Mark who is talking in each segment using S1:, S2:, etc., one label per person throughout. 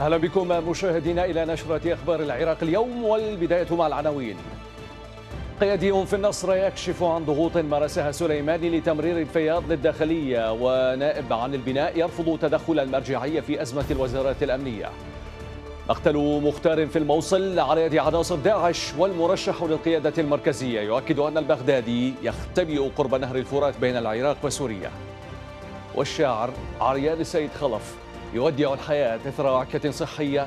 S1: اهلا بكم مشاهدينا الى نشره اخبار العراق اليوم والبدايه مع العناوين. قيادي في النصر يكشف عن ضغوط مارسها سليماني لتمرير الفياض للداخليه ونائب عن البناء يرفض تدخل المرجعيه في ازمه الوزارات الامنيه. مقتل مختار في الموصل على يد عناصر داعش والمرشح للقياده المركزيه يؤكد ان البغدادي يختبئ قرب نهر الفرات بين العراق وسوريا. والشاعر عريان السيد خلف يودع الحياة إثر وعكة صحية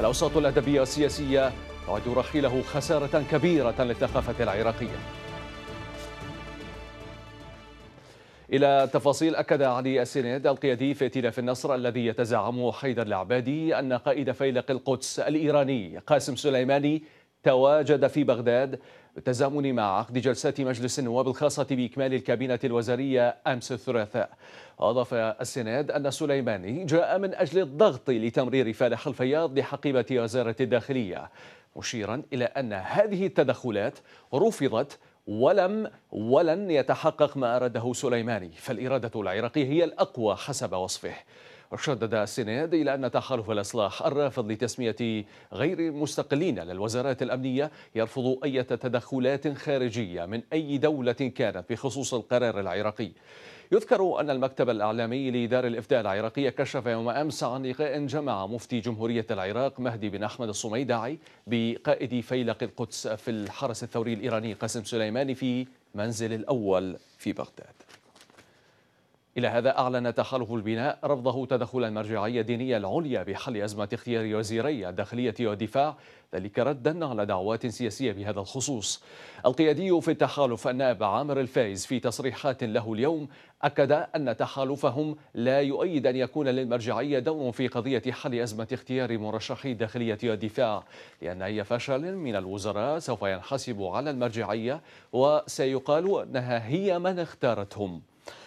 S1: الأوساط الأدبية والسياسية تعد رحيله خسارة كبيرة للثقافة العراقية إلى تفاصيل أكد علي السند القيادي في ائتلاف النصر الذي يتزعمه حيدر العبادي أن قائد فيلق القدس الإيراني قاسم سليماني تواجد في بغداد بالتزامن مع عقد جلسات مجلس النواب الخاصة بإكمال الكابينة الوزارية أمس الثلاثاء أضاف السناد أن سليماني جاء من أجل الضغط لتمرير فالح الفياض لحقيبة وزارة الداخلية مشيرا إلى أن هذه التدخلات رفضت ولم ولن يتحقق ما أراده سليماني فالإرادة العراقية هي الأقوى حسب وصفه شدد السناد إلى أن تخلف الإصلاح الرافض لتسمية غير مستقلين للوزارات الأمنية يرفض أي تدخلات خارجية من أي دولة كانت بخصوص القرار العراقي يذكر أن المكتب الإعلامي لدار الإفتاء العراقية كشف يوم أمس عن لقاء جمع مفتي جمهورية العراق مهدي بن أحمد الصميداعي بقائد فيلق القدس في الحرس الثوري الإيراني قاسم سليماني في منزل الأول
S2: في بغداد
S1: إلى هذا أعلن تحالف البناء رفضه تدخل المرجعية الدينية العليا بحل أزمة اختيار وزيري الداخلية والدفاع ذلك ردا على دعوات سياسية بهذا الخصوص القيادي في التحالف النائب عامر الفايز في تصريحات له اليوم أكد أن تحالفهم لا يؤيد أن يكون للمرجعية دور في قضية حل أزمة اختيار مرشحي الداخلية والدفاع لأن أي فشل من الوزراء سوف ينحسب على المرجعية وسيقال أنها هي من اختارتهم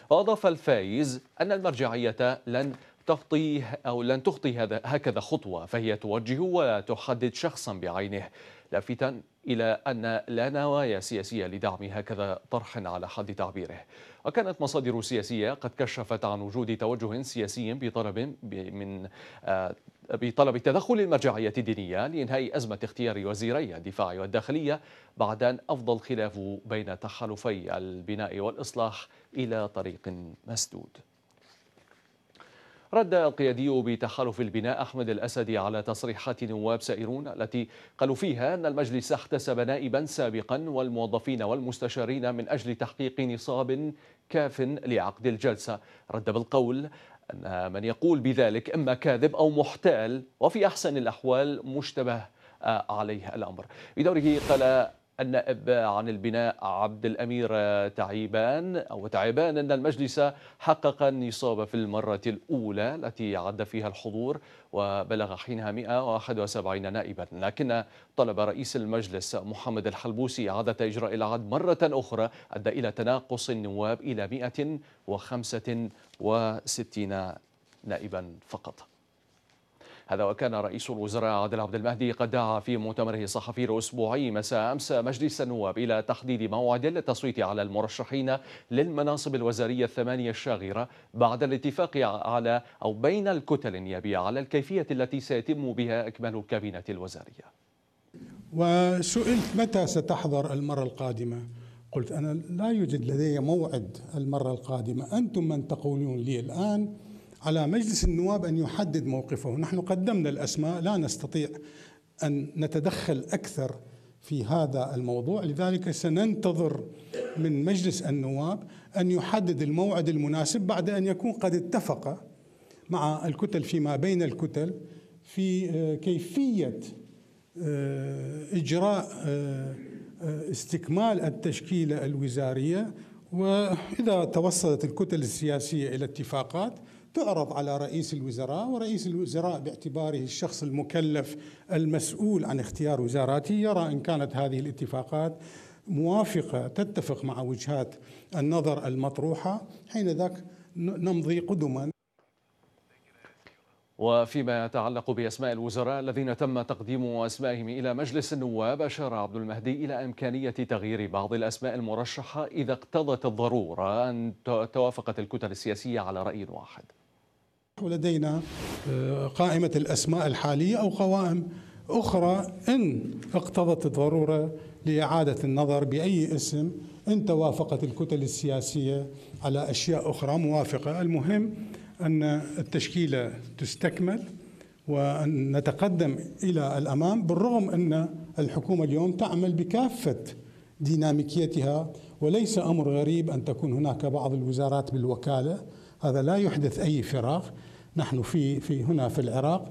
S1: وأضاف الفايز أن المرجعية لن تخطي أو لن تخطي هذا هكذا خطوة فهي توجه ولا تحدد شخصا بعينه لافتا إلى أن لا نوايا سياسية لدعم هكذا طرح على حد تعبيره وكانت مصادر سياسية قد كشفت عن وجود توجه سياسي بطلب من آه، بطلب تدخل المرجعية الدينية لإنهاء أزمة اختيار وزيري الدفاع والداخلية بعد أن أفضى الخلاف بين تحالفي البناء والإصلاح إلى طريق مسدود رد القيادي بتحالف البناء أحمد الأسدي على تصريحات نواب سائرون التي قالوا فيها أن المجلس احتسب نائبا سابقا والموظفين والمستشارين من أجل تحقيق نصاب كاف لعقد الجلسة رد بالقول أن من يقول بذلك إما كاذب أو محتال وفي أحسن الأحوال مشتبه آه، عليه الأمر بدوره قال النائب عن البناء عبد الأمير تعيبان أو تعيبان أن المجلس حقق النصاب في المرة الأولى التي عد فيها الحضور وبلغ حينها 171 نائبا لكن طلب رئيس المجلس محمد الحلبوسي إعادة إجراء العد مرة أخرى أدى إلى تناقص النواب إلى 165 نائبا فقط هذا وكان رئيس الوزراء عادل عبد المهدي قد دعا في مؤتمره الصحفي الأسبوعي مساء أمس مجلس النواب إلى تحديد موعد للتصويت على المرشحين للمناصب الوزارية الثمانية الشاغرة بعد الاتفاق على أو بين الكتل النيابية على الكيفية التي سيتم بها إكمال الكابينة الوزارية
S3: وسئلت متى ستحضر المرة القادمة قلت أنا لا يوجد لدي موعد المرة القادمة أنتم من تقولون لي الآن على مجلس النواب أن يحدد موقفه نحن قدمنا الأسماء لا نستطيع أن نتدخل أكثر في هذا الموضوع لذلك سننتظر من مجلس النواب أن يحدد الموعد المناسب بعد أن يكون قد اتفق مع الكتل فيما بين الكتل في آه، كيفية آه، إجراء آه، استكمال التشكيلة الوزارية وإذا توصلت الكتل السياسية إلى اتفاقات تعرض على رئيس الوزراء ورئيس الوزراء باعتباره الشخص المكلف المسؤول عن اختيار وزاراته يرى ان كانت هذه الاتفاقات موافقه تتفق مع وجهات النظر المطروحه حين ذاك نمضي قدما
S1: وفيما يتعلق بأسماء الوزراء الذين تم تقديم أسمائهم إلى مجلس النواب أشار عبد المهدي إلى إمكانية تغيير بعض الأسماء المرشحة إذا اقتضت الضرورة أن توافقت الكتل السياسية على رأي واحد
S3: لدينا آه، قائمة الأسماء الحالية أو قوائم أخرى إن اقتضت الضرورة لإعادة النظر بأي اسم إن توافقت الكتل السياسية على أشياء أخرى موافقة المهم أن التشكيلة تستكمل وأن نتقدم إلى الأمام بالرغم أن الحكومة اليوم تعمل بكافة ديناميكيتها وليس أمر غريب أن تكون هناك بعض الوزارات بالوكالة هذا لا يحدث أي فراغ نحن في في هنا في العراق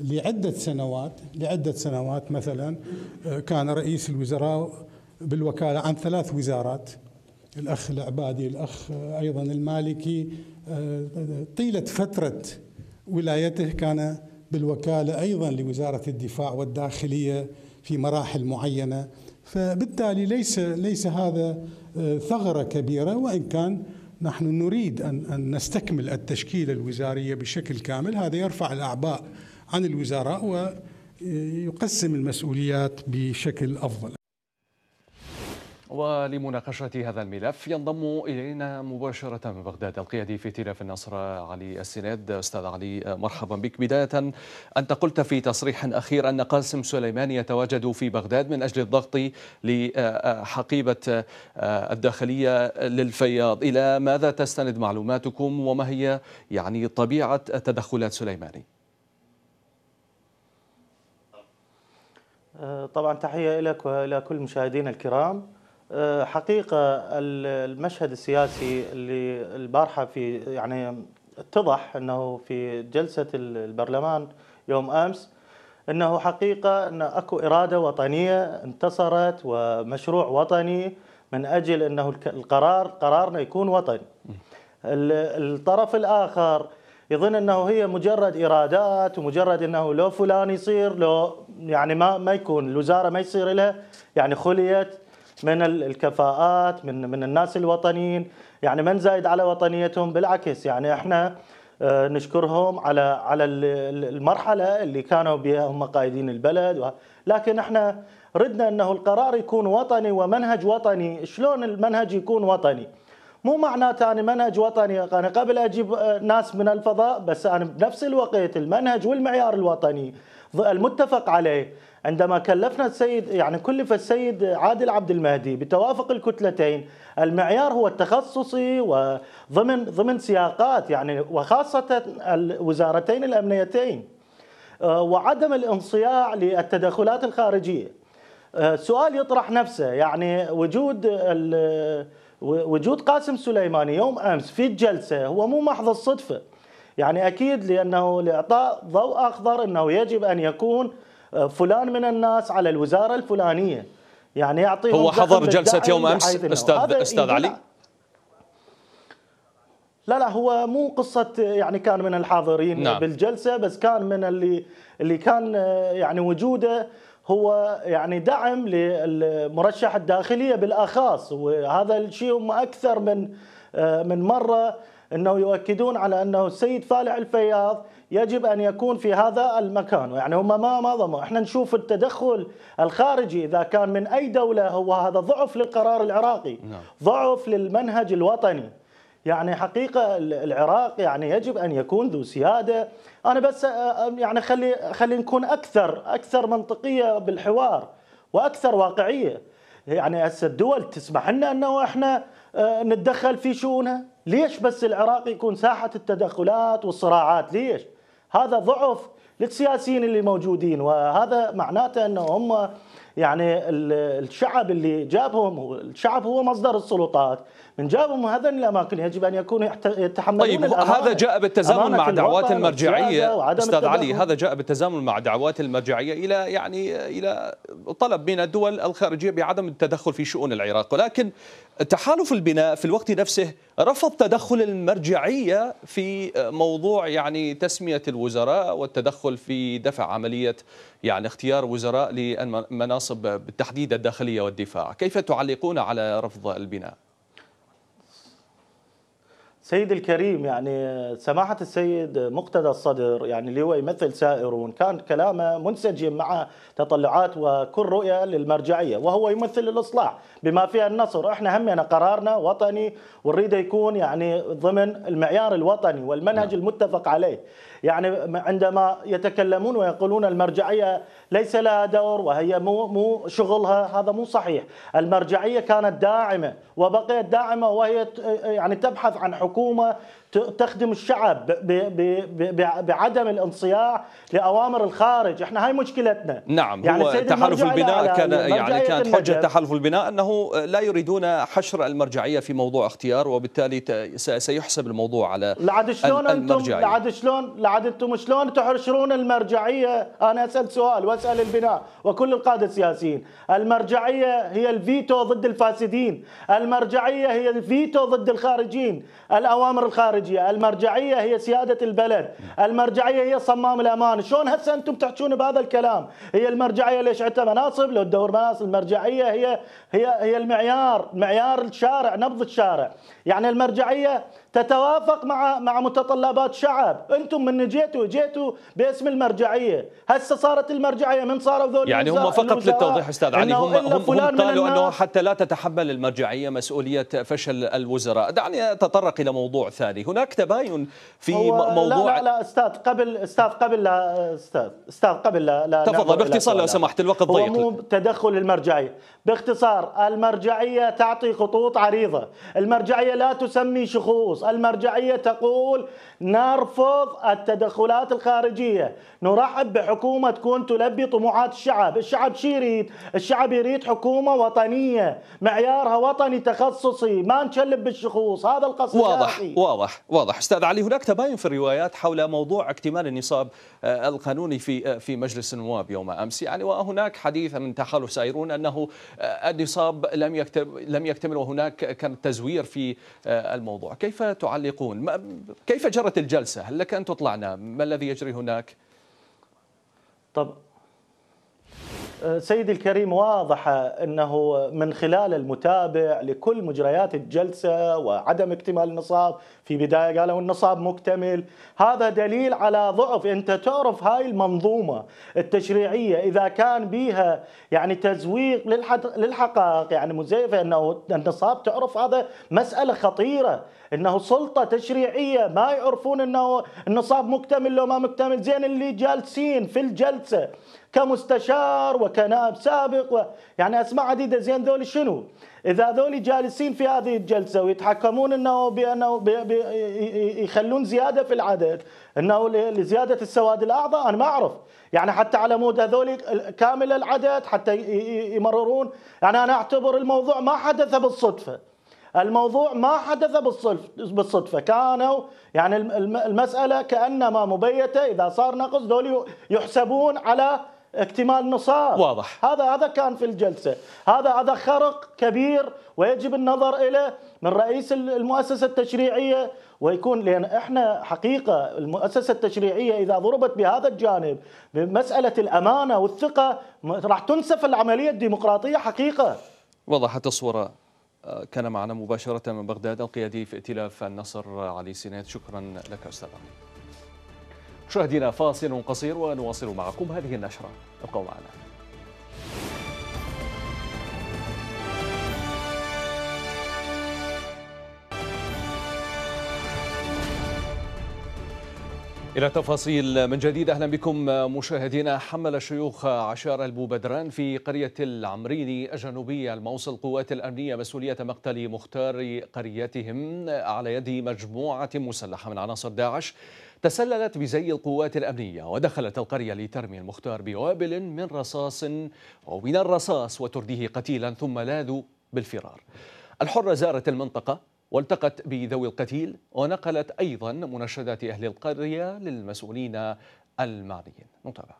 S3: لعدة سنوات لعدة سنوات مثلا آه، كان رئيس الوزراء بالوكالة عن ثلاث وزارات الأخ العبادي الأخ أيضا المالكي آه، طيلة فترة ولايته كان بالوكالة أيضا لوزارة الدفاع والداخلية في مراحل معينة فبالتالي ليس ليس هذا آه، ثغرة كبيرة وإن كان نحن نريد أن, أن نستكمل التشكيلة الوزارية بشكل كامل هذا يرفع الأعباء عن الوزراء ويقسم المسؤوليات بشكل أفضل
S1: ولمناقشة هذا الملف ينضم إلينا مباشرة من بغداد القيادي في تلف النصر علي السناد أستاذ علي مرحبا بك بداية أنت قلت في تصريح أخير أن قاسم سليمان يتواجد في بغداد من أجل الضغط لحقيبة الداخلية للفياض إلى ماذا تستند معلوماتكم وما هي يعني طبيعة تدخلات سليماني؟
S4: طبعا تحية لك وإلى كل مشاهدين الكرام آه، حقيقة المشهد السياسي اللي البارحة في يعني اتضح أنه في جلسة البرلمان يوم أمس أنه حقيقة أن أكو إرادة وطنية انتصرت ومشروع وطني من أجل أنه القرار قرارنا يكون وطني الطرف الآخر يظن انه هي مجرد إرادات ومجرد انه لو فلان يصير لو يعني ما ما يكون الوزاره ما يصير لها يعني خليت من الكفاءات من من الناس الوطنيين يعني من زايد على وطنيتهم بالعكس يعني احنا آه، نشكرهم على على المرحله اللي كانوا بها هم قائدين البلد لكن احنا ردنا انه القرار يكون وطني ومنهج وطني شلون المنهج يكون وطني مو معناته انا منهج وطني انا قبل اجيب آه، ناس من الفضاء بس انا بنفس الوقت المنهج والمعيار الوطني المتفق عليه عندما كلفنا السيد يعني كلف السيد عادل عبد المهدي بتوافق الكتلتين المعيار هو التخصصي وضمن ضمن سياقات يعني وخاصة الوزارتين الأمنيتين آه، وعدم الانصياع للتدخلات الخارجية آه، سؤال يطرح نفسه يعني وجود وجود قاسم سليماني يوم أمس في الجلسة هو مو محض الصدفة يعني أكيد لأنه لإعطاء ضوء أخضر أنه يجب أن يكون فلان من الناس على الوزاره الفلانيه يعني يعطيهم هو حضر جلسه يوم امس استاذ استاذ علي لا لا هو مو قصة يعني كان من الحاضرين نعم. بالجلسة بس كان من اللي اللي كان يعني وجوده هو يعني دعم للمرشح الداخلية بالأخاص وهذا الشيء أكثر من آه، من مرة أنه يؤكدون على أنه السيد فالح الفياض يجب ان يكون في هذا المكان يعني هم ما ما ضموا احنا نشوف التدخل الخارجي اذا كان من اي دوله هو هذا ضعف للقرار العراقي نعم. ضعف للمنهج الوطني يعني حقيقة العراق يعني يجب أن يكون ذو سيادة أنا بس يعني خلي خلي نكون أكثر أكثر منطقية بالحوار وأكثر واقعية يعني هسه الدول تسمح لنا أنه إحنا نتدخل في شؤونها ليش بس العراق يكون ساحة التدخلات والصراعات ليش هذا ضعف للسياسيين اللي موجودين وهذا معناته انه هم يعني الشعب اللي جابهم الشعب هو مصدر السلطات من جابهم هذا الاماكن يجب ان يكونوا يتحملون طيب هذا جاء بالتزامن مع دعوات المرجعيه استاذ علي
S2: هذا جاء بالتزامن مع دعوات المرجعيه الى يعني الى طلب من الدول الخارجيه بعدم التدخل في شؤون العراق ولكن تحالف البناء في الوقت نفسه رفض تدخل المرجعيه في موضوع
S1: يعني تسميه الوزراء والتدخل في دفع عمليه يعني اختيار وزراء للمناصب بالتحديد الداخليه والدفاع، كيف تعلقون على رفض البناء؟
S4: سيد الكريم يعني سماحة السيد مقتدى الصدر يعني اللي هو يمثل سائرون كان كلامه منسجم مع تطلعات وكل رؤية للمرجعية وهو يمثل الإصلاح بما فيها النصر احنا همنا يعني قرارنا وطني ونريده يكون يعني ضمن المعيار الوطني والمنهج نعم. المتفق عليه يعني عندما يتكلمون ويقولون المرجعيه ليس لها دور وهي مو مو شغلها هذا مو صحيح المرجعيه كانت داعمه وبقيت داعمه وهي يعني تبحث عن حكومه تخدم الشعب بعدم الانصياع لاوامر الخارج احنا هاي مشكلتنا نعم يعني هو تحالف البناء
S2: كان يعني كانت حجه تحالف البناء انه لا يريدون حشر المرجعيه في موضوع اختيار وبالتالي سيحسب الموضوع على لعد شلون انتم لعد
S4: شلون لعد انتم شلون تحشرون المرجعيه انا اسال سؤال واسال البناء وكل القاده السياسيين المرجعيه هي الفيتو ضد الفاسدين المرجعيه هي الفيتو ضد الخارجين الاوامر الخارجيه الخارجيه، المرجعيه هي سياده البلد، المرجعيه هي صمام الامان، شلون هسه انتم تحكون بهذا الكلام؟ هي المرجعيه ليش عندها مناصب؟ لو تدور مناصب المرجعيه هي هي هي المعيار، معيار الشارع، نبض الشارع، يعني المرجعيه تتوافق مع مع متطلبات شعب انتم من جيتوا جيتوا باسم المرجعيه هسه صارت المرجعيه من صاروا ذول يعني هم فقط للتوضيح استاذ علي هم هم, قالوا انه
S2: حتى لا تتحمل المرجعيه مسؤوليه فشل الوزراء دعني اتطرق الى موضوع ثاني هناك تباين في موضوع لا لا,
S4: لا استاذ قبل استاذ قبل لا استاذ استاذ قبل لا, لا تفضل باختصار
S2: لو سمحت الوقت ضيق مو
S4: تدخل المرجعيه باختصار المرجعية تعطي خطوط عريضة المرجعية لا تسمي شخوص المرجعية تقول نرفض التدخلات الخارجية نرحب بحكومة تكون تلبي طموحات الشعب الشعب شي يريد الشعب يريد حكومة وطنية معيارها وطني تخصصي ما نشلب بالشخوص هذا القصد واضح شاخي.
S2: واضح واضح أستاذ علي هناك تباين في الروايات حول موضوع اكتمال النصاب آه، القانوني في آه، في مجلس النواب يوم امس يعني وهناك
S1: حديث من تحالف سائرون انه آه، النصاب لم يكتب لم يكتمل وهناك كان تزوير في الموضوع كيف تعلقون كيف جرت وقت الجلسة هل لك أن تطلعنا ما الذي يجري هناك؟ طب
S4: آه، سيدي الكريم واضح انه من خلال المتابع لكل مجريات الجلسه وعدم اكتمال النصاب، في بدايه قالوا النصاب مكتمل، هذا دليل على ضعف، انت تعرف هاي المنظومه التشريعيه اذا كان بها يعني تزويق للحقائق يعني مزيفه انه النصاب تعرف هذا مساله خطيره، انه سلطه تشريعيه ما يعرفون انه النصاب مكتمل لو ما مكتمل زين اللي جالسين في الجلسه كمستشار وكنائب سابق و... يعني اسماء عديده زين ذول شنو؟ اذا ذول جالسين في هذه الجلسه ويتحكمون انه بانه بي... بي... يخلون زياده في العدد انه لزياده السواد الاعضاء انا ما اعرف يعني حتى على مود هذول كامل العدد حتى يمررون يعني انا اعتبر الموضوع ما حدث بالصدفه الموضوع ما حدث بالصدفة كانوا يعني المسألة كأنما مبيتة إذا صار نقص دول يحسبون على اكتمال نصاب واضح هذا هذا كان في الجلسه هذا هذا خرق كبير ويجب النظر اليه من رئيس المؤسسه التشريعيه ويكون لان احنا حقيقه المؤسسه التشريعيه اذا ضربت بهذا الجانب بمساله الامانه والثقه راح تنسف العمليه الديمقراطيه حقيقه
S2: وضحت الصوره كان معنا مباشرة
S1: من بغداد القيادي في ائتلاف النصر علي سينات شكرا لك أستاذ علي مشاهدينا فاصل قصير ونواصل معكم هذه النشرة ابقوا معنا إلى تفاصيل من جديد أهلا بكم مشاهدينا حمل شيوخ عشار البوبدران في قرية العمريني الجنوبية الموصل قوات الأمنية مسؤولية مقتل مختار قريتهم على يد مجموعة مسلحة من عناصر داعش تسللت بزي القوات الأمنية ودخلت القرية لترمي المختار بوابل من رصاص ومن الرصاص وترديه قتيلا ثم لاذوا بالفرار الحرة زارت المنطقة والتقت بذوي القتيل ونقلت أيضا منشدات أهل القرية للمسؤولين المعنيين
S2: نتابع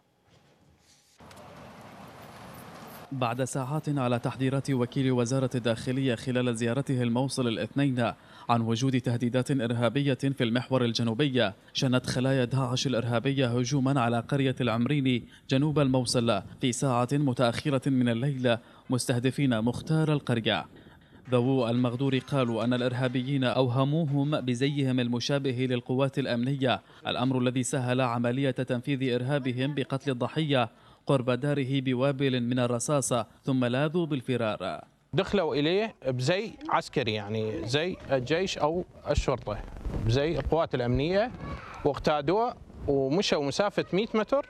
S5: بعد ساعات على تحذيرات وكيل وزارة الداخلية خلال زيارته الموصل الاثنين عن وجود تهديدات إرهابية في المحور الجنوبي شنت خلايا داعش الإرهابية هجوما على قرية العمريني جنوب الموصل في ساعة متأخرة من الليل مستهدفين مختار القرية ذوو المغدور قالوا أن الإرهابيين أوهموهم بزيهم المشابه للقوات الأمنية الأمر الذي سهل عملية تنفيذ إرهابهم بقتل الضحية قرب داره بوابل من الرصاصة ثم لاذوا بالفرار دخلوا إليه بزي عسكري يعني زي الجيش أو الشرطة بزي القوات الأمنية واغتادوه
S3: ومشوا مسافة 100 متر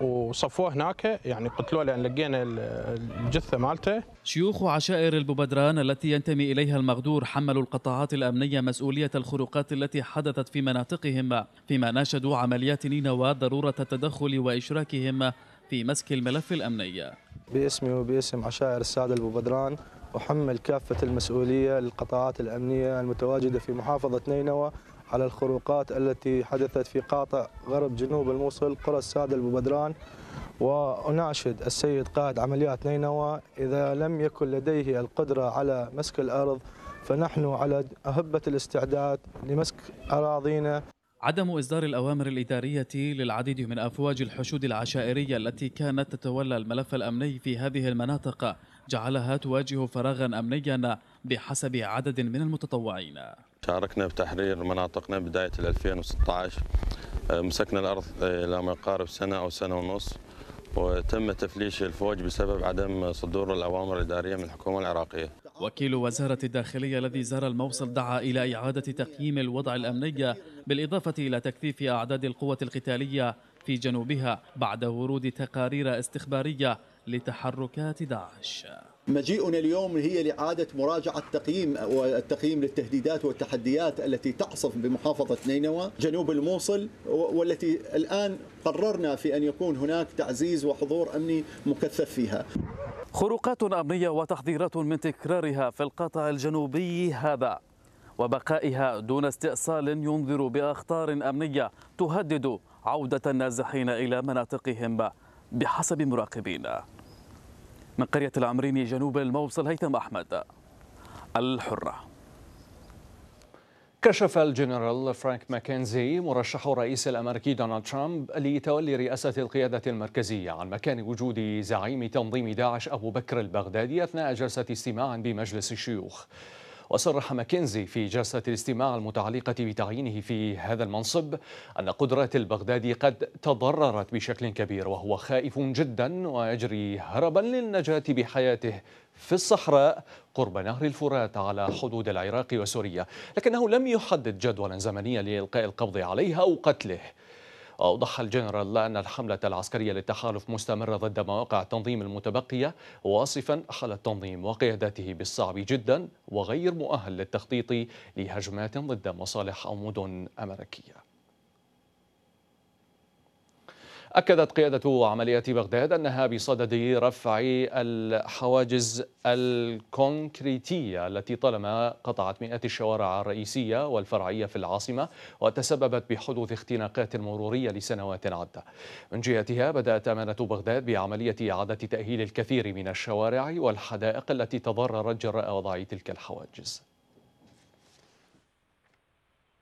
S3: وصفوه هناك يعني قتلوه لان لقينا الجثه مالته
S5: شيوخ عشائر الببدران التي ينتمي اليها المغدور حملوا القطاعات الامنيه مسؤوليه الخروقات التي حدثت في مناطقهم فيما ناشدوا عمليات نينوى ضروره التدخل واشراكهم في مسك الملف الامني
S6: باسمي وباسم عشائر الساده الببدران احمل كافه المسؤوليه للقطاعات الامنيه المتواجده في محافظه نينوى على الخروقات التي حدثت في قاطع غرب جنوب الموصل قرى السادة الببدران وأناشد السيد قائد عمليات نينوى إذا لم يكن لديه القدرة على مسك الأرض فنحن على أهبة الاستعداد لمسك أراضينا
S5: عدم إصدار الأوامر الإدارية للعديد من أفواج الحشود العشائرية التي كانت تتولى الملف الأمني في هذه المناطق جعلها تواجه فراغا أمنيا بحسب عدد من المتطوعين
S6: شاركنا بتحرير مناطقنا بداية 2016 آه، مسكنا الأرض آه، إلى ما يقارب سنة أو سنة ونص وتم تفليش الفوج بسبب عدم صدور الأوامر الإدارية من الحكومة العراقية
S5: وكيل وزارة الداخلية الذي زار الموصل دعا إلى إعادة تقييم الوضع الأمني بالإضافة إلى تكثيف أعداد القوة القتالية في جنوبها بعد ورود تقارير استخبارية لتحركات داعش
S4: مجيئنا اليوم هي لإعادة مراجعة تقييم والتقييم للتهديدات والتحديات التي تعصف بمحافظة نينوى جنوب الموصل والتي الآن قررنا في أن يكون هناك تعزيز وحضور أمني مكثف فيها
S5: خروقات أمنية وتحذيرات من تكرارها في القطاع الجنوبي هذا وبقائها دون استئصال ينذر بأخطار أمنية تهدد عودة النازحين إلى مناطقهم بحسب مراقبين من قرية العمريني جنوب الموصل هيثم أحمد الحرة
S1: كشف الجنرال فرانك ماكنزي مرشح الرئيس الأمريكي دونالد ترامب لتولي رئاسة القيادة المركزية عن مكان وجود زعيم تنظيم داعش أبو بكر البغدادي أثناء جلسة استماع بمجلس الشيوخ وصرح ماكنزي في جلسة الاستماع المتعلقة بتعيينه في هذا المنصب أن قدرات البغدادي قد تضررت بشكل كبير وهو خائف جدا ويجري هربا للنجاة بحياته في الصحراء قرب نهر الفرات على حدود العراق وسوريا لكنه لم يحدد جدولا زمنيا لإلقاء القبض عليه أو قتله وأوضح الجنرال أن الحملة العسكرية للتحالف مستمرة ضد مواقع التنظيم المتبقية واصفا حال التنظيم وقيادته بالصعب جدا وغير مؤهل للتخطيط لهجمات ضد مصالح أو مدن أمريكية أكدت قيادة عملية بغداد أنها بصدد رفع الحواجز الكونكريتية التي طالما قطعت مئات الشوارع الرئيسية والفرعية في العاصمة وتسببت بحدوث اختناقات مرورية لسنوات عدة من جهتها بدأت أمانة بغداد بعملية إعادة تأهيل الكثير من الشوارع والحدائق التي تضررت جراء وضع تلك الحواجز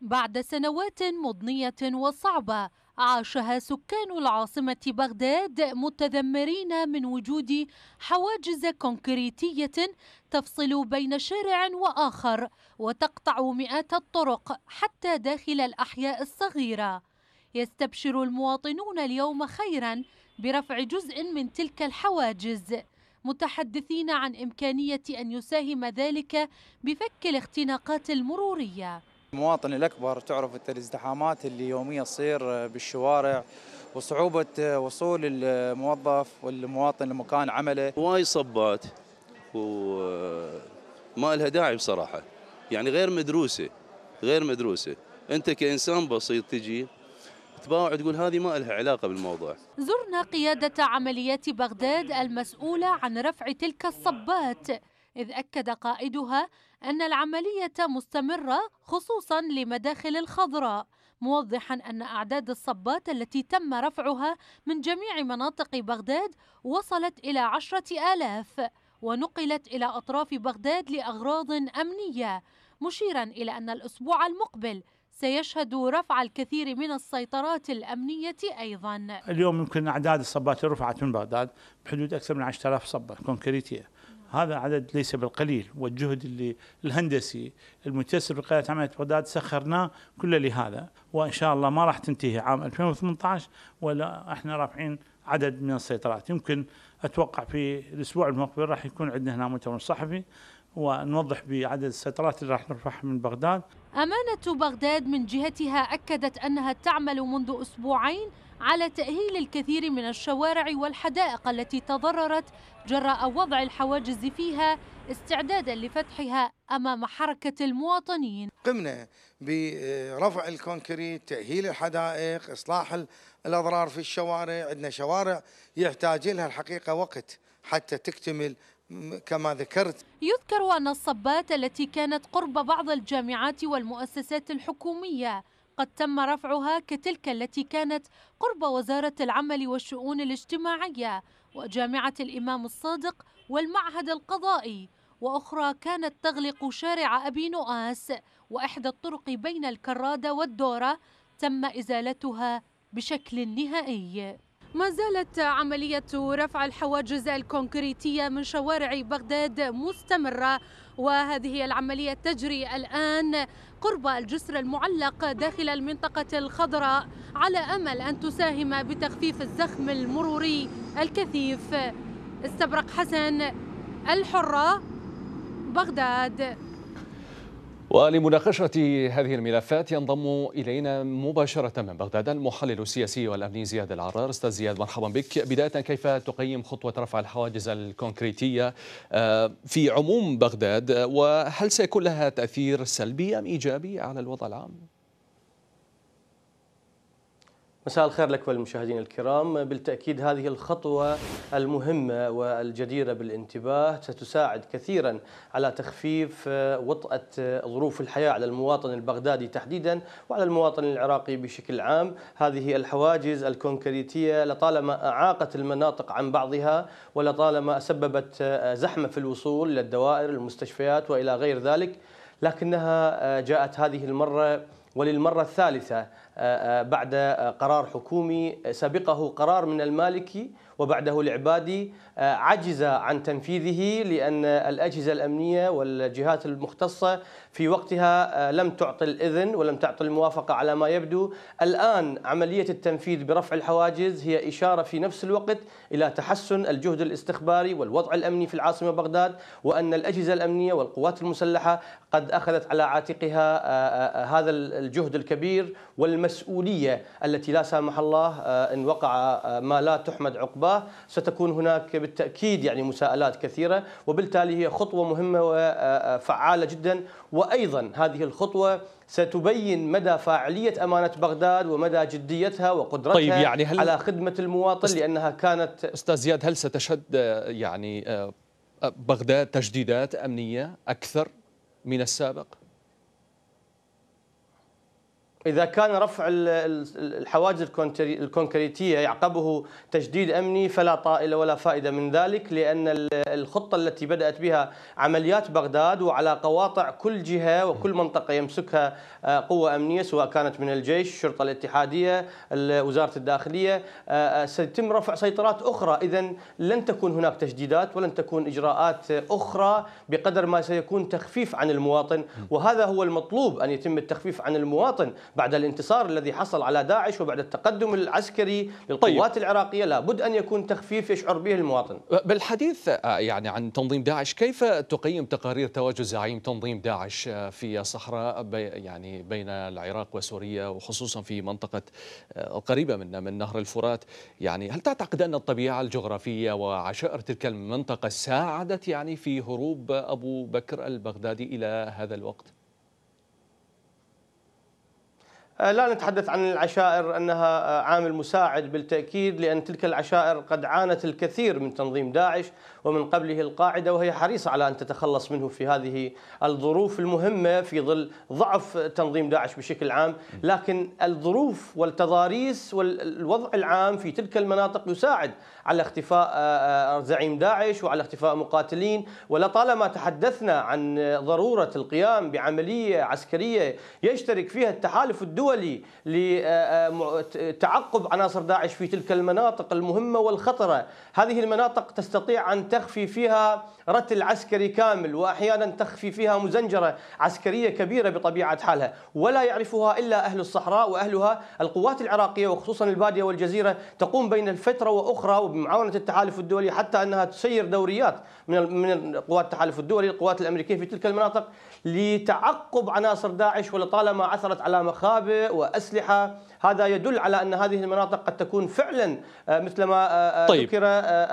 S7: بعد سنوات مضنية وصعبة عاشها سكان العاصمة بغداد متذمرين من وجود حواجز كونكريتية تفصل بين شارع وآخر وتقطع مئات الطرق حتى داخل الأحياء الصغيرة يستبشر المواطنون اليوم خيرا برفع جزء من تلك الحواجز متحدثين عن إمكانية أن يساهم ذلك بفك الاختناقات المرورية
S8: المواطن الأكبر تعرف الازدحامات اللي يوميا تصير بالشوارع وصعوبة وصول الموظف والمواطن لمكان عمله هواي صبات وما لها داعي بصراحة يعني
S6: غير مدروسة غير مدروسة أنت كإنسان بسيط تجي تباوع تقول هذه ما لها علاقة بالموضوع
S7: زرنا قيادة عمليات بغداد المسؤولة عن رفع تلك الصبات إذ أكد قائدها أن العملية مستمرة خصوصا لمداخل الخضراء موضحا أن أعداد الصبات التي تم رفعها من جميع مناطق بغداد وصلت إلى عشرة آلاف ونقلت إلى أطراف بغداد لأغراض أمنية مشيرا إلى أن الأسبوع المقبل سيشهد رفع الكثير من السيطرات الأمنية أيضا
S4: اليوم يمكن أعداد الصبات اللي رفعت من بغداد بحدود أكثر من 10000 صبة كونكريتية هذا عدد ليس بالقليل والجهد اللي الهندسي المتيسر بقيادة عملية بغداد سخرناه كله لهذا وإن شاء الله ما راح تنتهي عام 2018 ولا احنا رافعين عدد من السيطرات يمكن أتوقع في الأسبوع المقبل راح يكون عندنا هنا مؤتمر صحفي ونوضح بعدد السيطرات اللي راح نرفعها
S3: من بغداد
S7: أمانة بغداد من جهتها أكدت أنها تعمل منذ أسبوعين على تأهيل الكثير من الشوارع والحدائق التي تضررت جراء وضع الحواجز فيها استعدادا لفتحها أمام حركة المواطنين
S9: قمنا برفع الكونكريت تأهيل الحدائق إصلاح الأضرار في الشوارع عندنا شوارع يحتاج لها الحقيقة وقت حتى تكتمل كما ذكرت
S7: يذكر أن الصبات التي كانت قرب بعض الجامعات والمؤسسات الحكومية قد تم رفعها كتلك التي كانت قرب وزارة العمل والشؤون الاجتماعية وجامعة الإمام الصادق والمعهد القضائي وأخرى كانت تغلق شارع أبي نؤاس وإحدى الطرق بين الكرادة والدورة تم إزالتها بشكل نهائي ما زالت عملية رفع الحواجز الكونكريتية من شوارع بغداد مستمرة وهذه العملية تجري الآن قرب الجسر المعلق داخل المنطقة الخضراء على أمل أن تساهم بتخفيف الزخم المروري الكثيف استبرق حسن الحرة بغداد
S1: ولمناقشة هذه الملفات ينضم إلينا مباشرة من بغداد المحلل السياسي والأمني زياد العرار أستاذ زياد مرحبا بك بداية كيف تقيم خطوة رفع الحواجز الكونكريتية آه، في عموم بغداد وهل سيكون لها تأثير سلبي أم إيجابي على الوضع العام؟
S6: مساء الخير لك والمشاهدين الكرام بالتأكيد هذه الخطوة المهمة والجديرة بالانتباه ستساعد كثيرا على تخفيف آه، وطأة آه، ظروف الحياة على المواطن البغدادي تحديدا وعلى المواطن العراقي بشكل عام هذه الحواجز الكونكريتية لطالما أعاقت المناطق عن بعضها ولطالما سببت آه، زحمة في الوصول للدوائر المستشفيات وإلى غير ذلك لكنها جاءت هذه المرة وللمرة الثالثة آه، آه، بعد آه، قرار حكومي سبقه قرار من المالكي وبعده العبادي عجز عن تنفيذه لأن الأجهزة الأمنية والجهات المختصة في وقتها آه، لم تعطي الإذن ولم تعطي الموافقة على ما يبدو الآن عملية التنفيذ برفع الحواجز هي إشارة في نفس الوقت إلى تحسن الجهد الاستخباري والوضع الأمني في العاصمة بغداد وأن الأجهزة الأمنية والقوات المسلحة قد أخذت على عاتقها آه، آه، هذا الجهد الكبير والمسؤولية التي لا سامح الله إن وقع ما لا تحمد عقباه ستكون هناك بالتأكيد يعني مساءلات كثيرة وبالتالي هي خطوة مهمة وفعالة جدا وأيضا هذه الخطوة ستبين مدى فاعلية أمانة بغداد ومدى جديتها وقدرتها طيب يعني هل على خدمة المواطن است...
S1: لأنها كانت أستاذ زياد هل ستشهد آه، يعني آه، آه، بغداد تجديدات أمنية أكثر من السابق؟
S6: إذا كان رفع الحواجز الكونكريتية يعقبه تجديد أمني فلا طائل ولا فائدة من ذلك لأن الخطة التي بدأت بها عمليات بغداد وعلى قواطع كل جهة وكل منطقة يمسكها آه، قوة أمنية سواء كانت من الجيش الشرطة الاتحادية وزارة الداخلية آه، آه، سيتم رفع سيطرات أخرى إذا لن تكون هناك تجديدات ولن تكون إجراءات أخرى بقدر ما سيكون تخفيف عن المواطن وهذا هو المطلوب أن يتم التخفيف عن المواطن بعد الانتصار الذي حصل على داعش وبعد التقدم العسكري للقوات طيب. العراقية لابد أن يكون تخفيف يشعر به المواطن
S1: بالحديث آه، يعني عن تنظيم داعش كيف تقيم تقارير تواجد زعيم تنظيم داعش آه، في الصحراء بي يعني بين العراق وسوريا وخصوصا في منطقة آه، القريبة منا من نهر الفرات يعني هل تعتقد أن الطبيعة الجغرافية وعشائر تلك المنطقة ساعدت يعني في هروب أبو بكر البغدادي إلى هذا الوقت؟ آه، لا
S6: نتحدث عن العشائر انها آه، عامل مساعد بالتاكيد لان تلك العشائر قد عانت الكثير من تنظيم داعش ومن قبله القاعدة وهي حريصة على أن تتخلص منه في هذه الظروف المهمة في ظل ضعف تنظيم داعش بشكل عام لكن الظروف والتضاريس والوضع العام في تلك المناطق يساعد على اختفاء آه، آه، زعيم داعش وعلى اختفاء مقاتلين ولطالما تحدثنا عن ضرورة القيام بعملية عسكرية يشترك فيها التحالف الدولي لتعقب آه، عناصر داعش في تلك المناطق المهمة والخطرة هذه المناطق تستطيع أن تخفي فيها رتل عسكري كامل وأحيانا تخفي فيها مزنجرة عسكرية كبيرة بطبيعة حالها ولا يعرفها إلا أهل الصحراء وأهلها القوات العراقية وخصوصا البادية والجزيرة تقوم بين الفتره وأخرى وبمعاونة التحالف الدولي حتى أنها تسير دوريات من من قوات التحالف الدولي القوات الأمريكية في تلك المناطق لتعقب عناصر داعش ولطالما عثرت على مخابئ وأسلحة هذا يدل على أن هذه المناطق قد تكون فعلا آه، مثل ما آه، آه، طيب. ذكر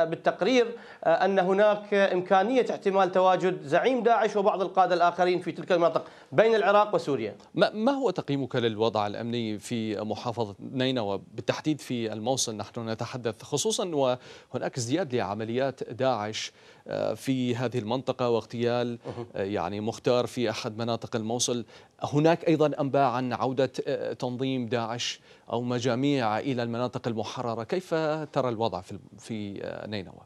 S6: بالتقرير أن هناك إمكانية احتمال تواجد زعيم داعش وبعض القادة الآخرين في تلك المناطق بين
S1: العراق وسوريا ما هو تقييمك للوضع الأمني في محافظة نينوى بالتحديد في الموصل نحن نتحدث خصوصا وهناك ازدياد لعمليات داعش في هذه المنطقة واغتيال يعني مختار في أحد مناطق الموصل هناك أيضا أنباء عن عودة تنظيم داعش أو مجاميع إلى المناطق المحررة كيف ترى الوضع في آه، نينوى؟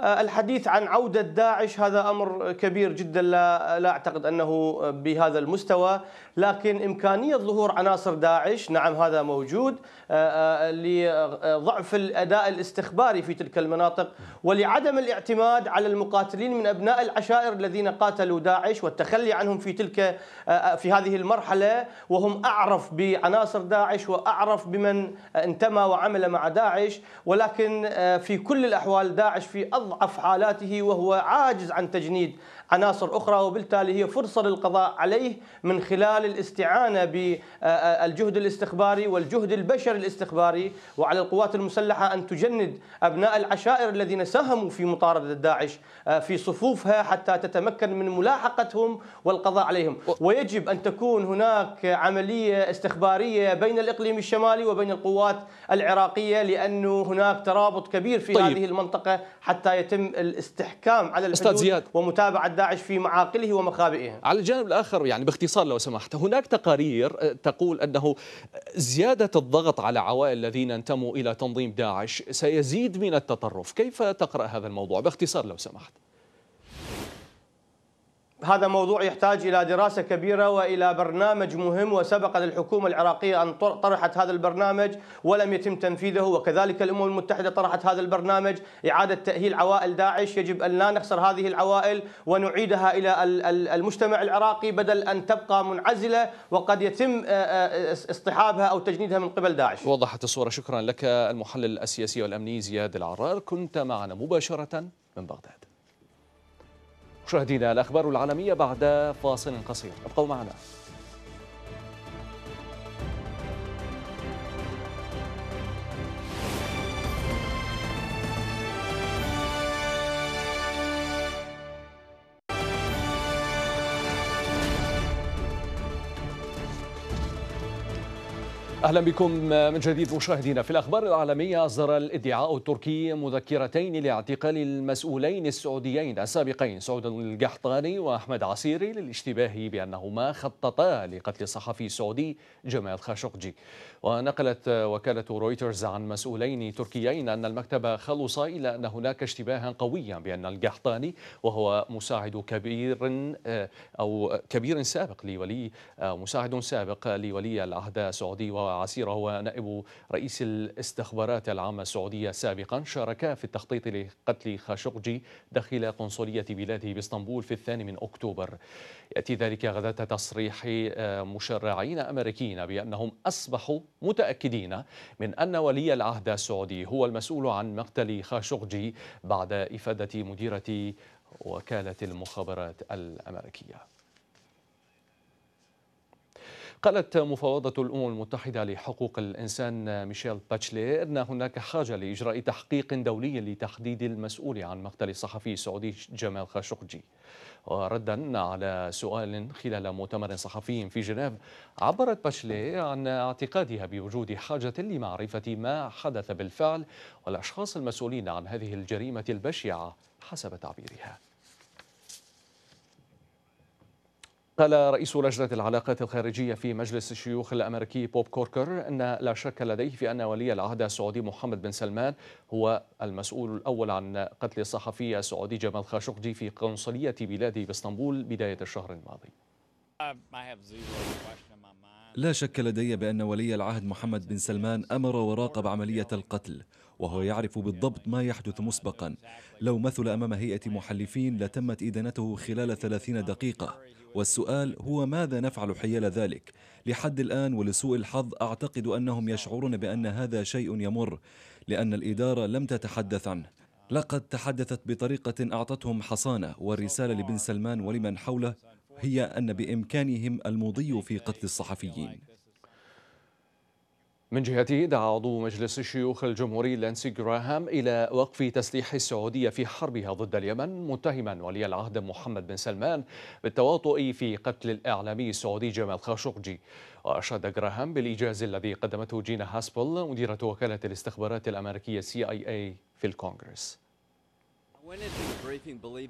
S6: آه، الحديث عن عودة داعش هذا أمر كبير جدا لا, لا أعتقد أنه بهذا المستوى لكن إمكانية ظهور عناصر داعش نعم هذا موجود آه، آه، لضعف الأداء الاستخباري في تلك المناطق ولعدم الاعتماد على المقاتلين من أبناء العشائر الذين قاتلوا داعش والتخلي عنهم في تلك في هذه المرحلة وهم أعرف بعناصر داعش وأعرف بمن انتمى وعمل مع داعش ولكن في كل الأحوال داعش في أضل اضعف حالاته وهو عاجز عن تجنيد عناصر أخرى وبالتالي هي فرصة للقضاء عليه من خلال الاستعانة بالجهد الاستخباري والجهد البشري الاستخباري وعلى القوات المسلحة أن تجند أبناء العشائر الذين ساهموا في مطاردة داعش آه، في صفوفها حتى تتمكن من ملاحقتهم والقضاء عليهم ويجب أن تكون هناك عملية استخبارية بين الإقليم الشمالي وبين القوات العراقية لأنه هناك ترابط كبير في طيب. هذه المنطقة حتى يتم الاستحكام على الحدود ومتابعة داعش في معاقله ومخابئه
S1: على الجانب الآخر يعني باختصار لو سمحت هناك تقارير آه، تقول أنه زيادة الضغط على عوائل الذين انتموا إلى تنظيم داعش سيزيد من التطرف كيف تقرأ هذا الموضوع باختصار لو سمحت
S6: هذا موضوع يحتاج إلى دراسة كبيرة وإلى برنامج مهم وسبق للحكومة العراقية أن طرحت هذا البرنامج ولم يتم تنفيذه وكذلك الأمم المتحدة طرحت هذا البرنامج إعادة تأهيل عوائل داعش يجب أن لا نخسر هذه العوائل ونعيدها إلى المجتمع العراقي بدل أن تبقى منعزلة وقد يتم اصطحابها
S1: أو تجنيدها من قبل داعش وضحت الصورة شكرا لك المحلل السياسي والأمني زياد العرار كنت معنا مباشرة من بغداد مشاهدينا الأخبار العالمية بعد فاصل قصير ابقوا معنا اهلا بكم من جديد مشاهدينا في الاخبار العالميه اصدر الادعاء التركي مذكرتين لاعتقال المسؤولين السعوديين السابقين سعود القحطاني واحمد عسيري للاشتباه بانهما خططا لقتل الصحفي السعودي جمال خاشقجي ونقلت وكاله رويترز عن مسؤولين تركيين ان المكتب خلص الى ان هناك اشتباها قويا بان القحطاني وهو مساعد كبير او كبير سابق لولي مساعد سابق لولي العهد السعودي عسيرة هو نائب رئيس الاستخبارات العامة السعودية سابقا شارك في التخطيط لقتل خاشقجي داخل قنصلية بلاده باسطنبول في الثاني من أكتوبر يأتي ذلك غدا تصريح آه، مشرعين أمريكيين بأنهم أصبحوا متأكدين من أن ولي العهد السعودي هو المسؤول عن مقتل خاشقجي بعد إفادة مديرة وكالة المخابرات الأمريكية قالت مفوضة الأمم المتحدة لحقوق الإنسان ميشيل باتشلي أن هناك حاجة لإجراء تحقيق دولي لتحديد المسؤول عن مقتل الصحفي السعودي جمال خاشقجي وردا على سؤال خلال مؤتمر صحفي في جنيف عبرت باتشلي عن اعتقادها بوجود حاجة لمعرفة ما حدث بالفعل والأشخاص المسؤولين عن هذه الجريمة البشعة حسب تعبيرها قال رئيس لجنة العلاقات الخارجية في مجلس الشيوخ الأمريكي بوب كوركر أن لا شك لديه في أن ولي العهد السعودي محمد بن سلمان هو المسؤول الأول عن قتل الصحفي السعودي جمال خاشقجي في قنصلية بلاده باسطنبول بداية الشهر الماضي
S2: لا شك لدي بأن ولي العهد محمد بن سلمان أمر وراقب عملية القتل وهو يعرف بالضبط ما يحدث مسبقا لو مثل أمام هيئة محلفين لتمت إدانته خلال 30 دقيقة والسؤال هو ماذا نفعل حيال ذلك لحد الآن ولسوء الحظ أعتقد أنهم يشعرون بأن هذا شيء يمر لأن الإدارة لم تتحدث عنه لقد تحدثت بطريقة أعطتهم حصانة والرسالة لبن سلمان ولمن حوله هي أن بإمكانهم المضي في قتل الصحفيين
S1: من جهته دعا عضو مجلس الشيوخ الجمهوري لانسي جراهام إلى وقف تسليح السعودية في حربها ضد اليمن متهما ولي العهد محمد بن سلمان بالتواطؤ في قتل الإعلامي السعودي جمال خاشقجي وأشاد جراهام بالإيجاز الذي قدمته جينا هاسبل مديرة وكالة الاستخبارات الأمريكية CIA في الكونغرس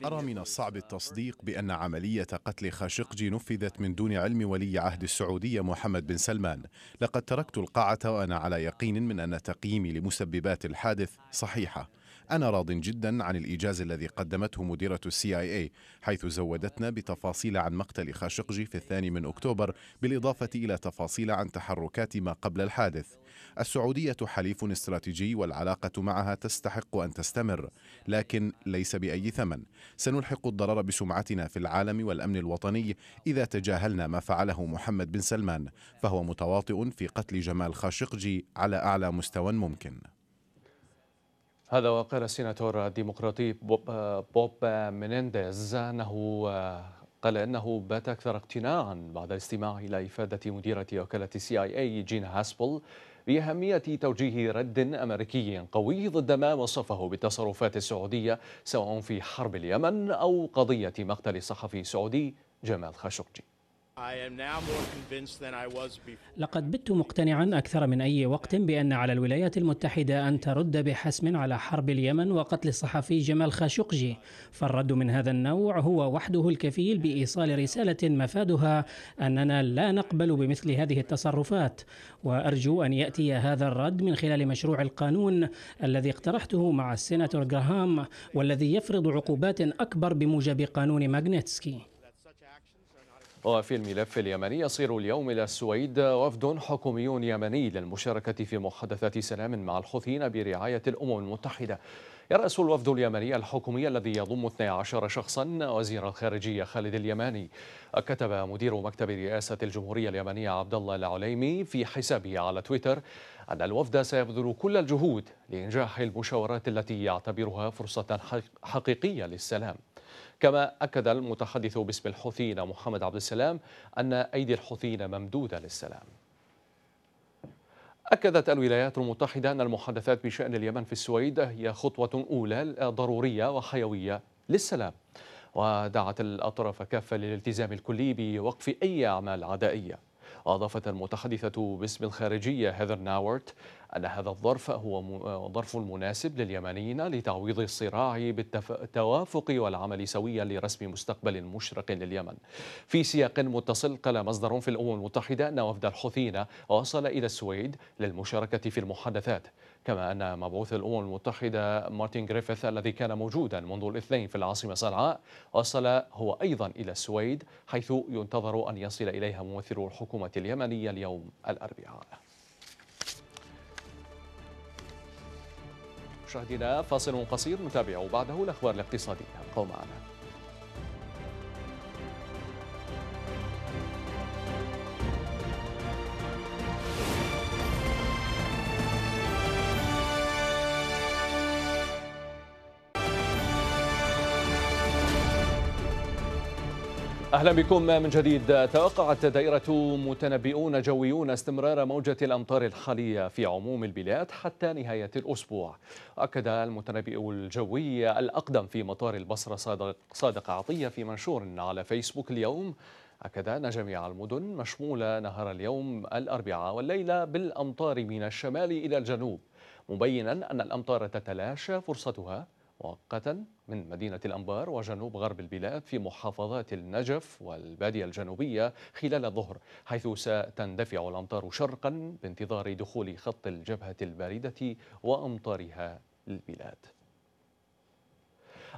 S3: أرى من الصعب التصديق بأن عملية قتل خاشقجي نفذت من دون علم ولي عهد السعودية محمد بن سلمان لقد تركت القاعة وأنا على يقين من أن تقييمي لمسببات الحادث صحيحة أنا راض جدا عن الإيجاز الذي قدمته مديرة السي آي اي حيث زودتنا بتفاصيل عن مقتل خاشقجي في الثاني من أكتوبر بالإضافة إلى تفاصيل عن تحركات ما قبل الحادث السعودية حليف استراتيجي والعلاقة معها تستحق أن تستمر لكن ليس بأي ثمن سنلحق الضرر بسمعتنا في العالم والأمن الوطني إذا تجاهلنا ما فعله محمد بن سلمان فهو متواطئ في قتل جمال خاشقجي على أعلى مستوى ممكن
S1: هذا وقال السيناتور الديمقراطي بوب منينديز أنه قال انه بات اكثر اقتناعا بعد الاستماع الى افاده مديره وكاله سي اي اي جين هاسبل باهميه توجيه رد امريكي قوي ضد ما وصفه بالتصرفات السعوديه سواء في حرب اليمن او قضيه مقتل الصحفي السعودي جمال خاشقجي
S5: لقد بت مقتنعا أكثر من أي وقت بأن على الولايات المتحدة أن ترد بحسم على حرب اليمن وقتل الصحفي جمال خاشقجي فالرد من هذا النوع هو وحده الكفيل بإيصال رسالة مفادها أننا لا نقبل بمثل هذه التصرفات وأرجو أن يأتي هذا الرد من خلال مشروع القانون الذي اقترحته مع السيناتور جراهام والذي يفرض عقوبات أكبر بموجب قانون ماغنيتسكي
S1: وفي الملف اليمني يصير اليوم إلى السويد وفد حكومي يمني للمشاركة في محادثات سلام مع الحوثيين برعاية الأمم المتحدة يرأس الوفد اليمني الحكومي الذي يضم 12 شخصا وزير الخارجية خالد اليماني كتب مدير مكتب رئاسة الجمهورية اليمنية عبد الله العليمي في حسابه على تويتر أن الوفد سيبذل كل الجهود لإنجاح المشاورات التي يعتبرها فرصة حقيقية للسلام كما أكد المتحدث باسم الحوثيين محمد عبد السلام أن أيدي الحوثيين ممدودة للسلام أكدت الولايات المتحدة أن المحادثات بشأن اليمن في السويد هي خطوة أولى ضرورية وحيوية للسلام ودعت الأطراف كافة للالتزام الكلي بوقف أي أعمال عدائية وأضافت المتحدثة باسم الخارجية هيذر ناورت أن هذا الظرف هو ظرف مناسب لليمنيين لتعويض الصراع بالتوافق والعمل سويا لرسم مستقبل مشرق لليمن في سياق متصل قال مصدر في الأمم المتحدة أن وفد الحوثيين وصل إلى السويد للمشاركة في المحادثات كما أن مبعوث الأمم المتحدة مارتن جريفيث الذي كان موجودا منذ الاثنين في العاصمة صنعاء وصل هو أيضا إلى السويد حيث ينتظر أن يصل إليها ممثل الحكومة اليمنية اليوم الأربعاء مشاهدينا فاصل قصير نتابع بعده الأخبار الاقتصادية قوم معنا أهلا بكم من جديد توقعت دائرة متنبئون جويون استمرار موجة الأمطار الحالية في عموم البلاد حتى نهاية الأسبوع أكد المتنبئ الجوي الأقدم في مطار البصرة صادق, صادق عطية في منشور على فيسبوك اليوم أكد أن جميع المدن مشمولة نهار اليوم الأربعاء والليلة بالأمطار من الشمال إلى الجنوب مبينا أن الأمطار تتلاشى فرصتها مؤقتا من مدينة الأنبار وجنوب غرب البلاد في محافظات النجف والبادية الجنوبية خلال الظهر حيث ستندفع الأمطار شرقا بانتظار دخول خط الجبهة الباردة وأمطارها للبلاد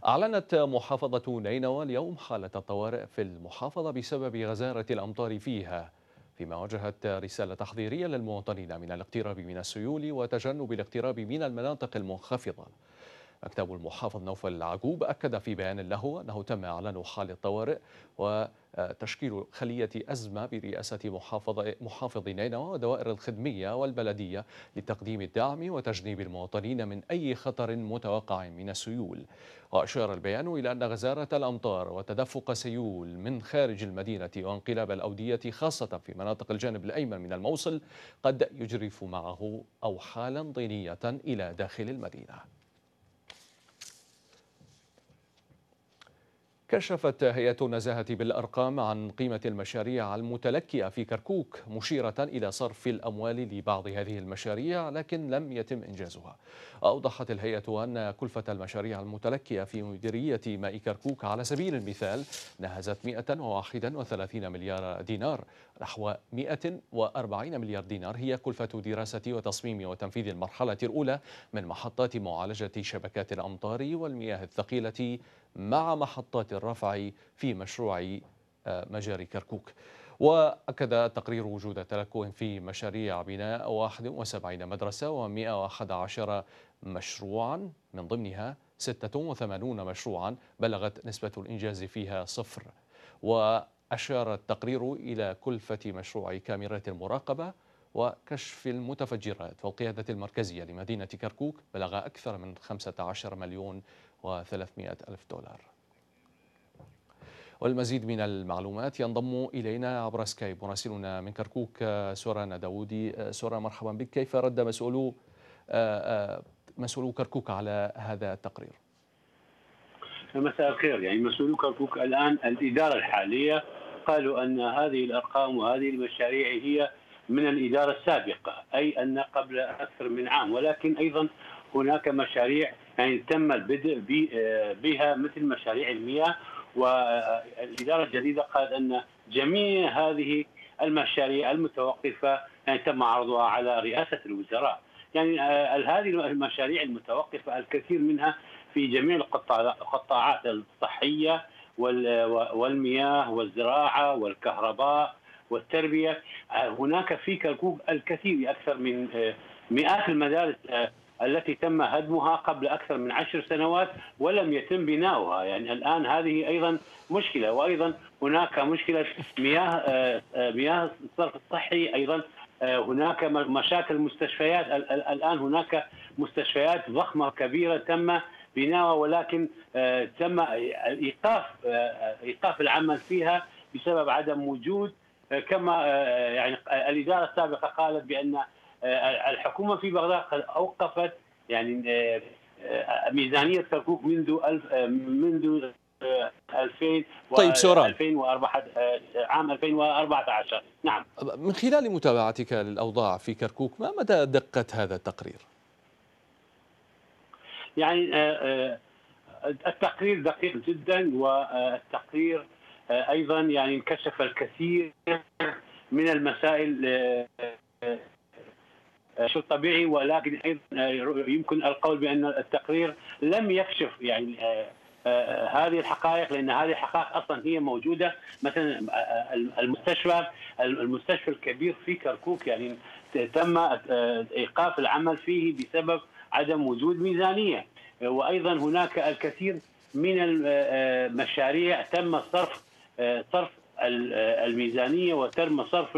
S1: أعلنت محافظة نينوى اليوم حالة الطوارئ في المحافظة بسبب غزارة الأمطار فيها فيما وجهت رسالة تحذيرية للمواطنين من الاقتراب من السيول وتجنب الاقتراب من المناطق المنخفضة مكتب المحافظ نوفل العجوب أكد في بيان له أنه تم إعلان حال الطوارئ وتشكيل خلية أزمة برئاسة محافظة محافظ نينوى ودوائر الخدمية والبلدية لتقديم الدعم وتجنيب المواطنين من أي خطر متوقع من السيول وأشار البيان إلى أن غزارة الأمطار وتدفق سيول من خارج المدينة وانقلاب الأودية خاصة في مناطق الجانب الأيمن من الموصل قد يجرف معه أو حالا طينية إلى داخل المدينة كشفت هيئة النزاهة بالأرقام عن قيمة المشاريع المتلكئة في كركوك مشيرة إلى صرف الأموال لبعض هذه المشاريع لكن لم يتم إنجازها أوضحت الهيئة أن كلفة المشاريع المتلكئة في مديرية ماء كركوك على سبيل المثال نهزت 131 مليار دينار نحو 140 مليار دينار هي كلفة دراسة وتصميم وتنفيذ المرحلة الأولى من محطات معالجة شبكات الأمطار والمياه الثقيلة مع محطات الرفع في مشروع آه، مجاري كركوك وأكد تقرير وجود تلكؤ في مشاريع بناء 71 مدرسة و111 مشروعا من ضمنها 86 مشروعا بلغت نسبة الإنجاز فيها صفر وأشار التقرير إلى كلفة مشروع كاميرات المراقبة وكشف المتفجرات والقيادة المركزية لمدينة كركوك بلغ أكثر من 15 مليون و300 ألف دولار والمزيد من المعلومات ينضم إلينا عبر سكايب مراسلنا من كركوك سوران داوودي سوران مرحبا بك كيف رد مسؤولو آه، آه، مسؤولو كركوك على هذا التقرير
S10: مساء الخير يعني مسؤولو كركوك الآن الإدارة الحالية قالوا أن هذه الأرقام وهذه المشاريع هي من الإدارة السابقة أي أن قبل أكثر من عام ولكن أيضا هناك مشاريع يعني تم البدء آه، بها مثل مشاريع المياه والاداره الجديده قالت ان جميع هذه المشاريع المتوقفه يعني تم عرضها على رئاسه الوزراء يعني آه، هذه المشاريع المتوقفه الكثير منها في جميع القطاعات الصحيه والمياه والزراعه والكهرباء والتربيه آه، هناك في كركوك الكثير اكثر من مئات المدارس التي تم هدمها قبل أكثر من عشر سنوات ولم يتم بناؤها يعني الآن هذه أيضا مشكلة وأيضا هناك مشكلة مياه آه، آه، مياه الصرف الصحي أيضا آه، هناك مشاكل مستشفيات الآن هناك مستشفيات ضخمة كبيرة تم بناؤها ولكن تم ايقاف ايقاف العمل فيها بسبب عدم وجود كما يعني الاداره السابقه قالت بان الحكومه في بغداد قد اوقفت يعني آه، آه، ميزانيه كركوك منذ ألف آه، منذ 2000 طيب سوران 2004 عام 2014
S1: نعم من خلال متابعتك للاوضاع في كركوك ما مدى دقه هذا التقرير؟
S10: يعني التقرير دقيق جدا والتقرير ايضا يعني كشف الكثير من المسائل شيء طبيعي ولكن ايضا آه، يمكن القول بان التقرير لم يكشف يعني آه، آه، هذه الحقائق لان هذه الحقائق اصلا هي موجوده مثلا المستشفى المستشفى الكبير في كركوك يعني تم ايقاف العمل فيه بسبب عدم وجود ميزانيه وايضا هناك الكثير من المشاريع تم صرف صرف الميزانيه وتم صرف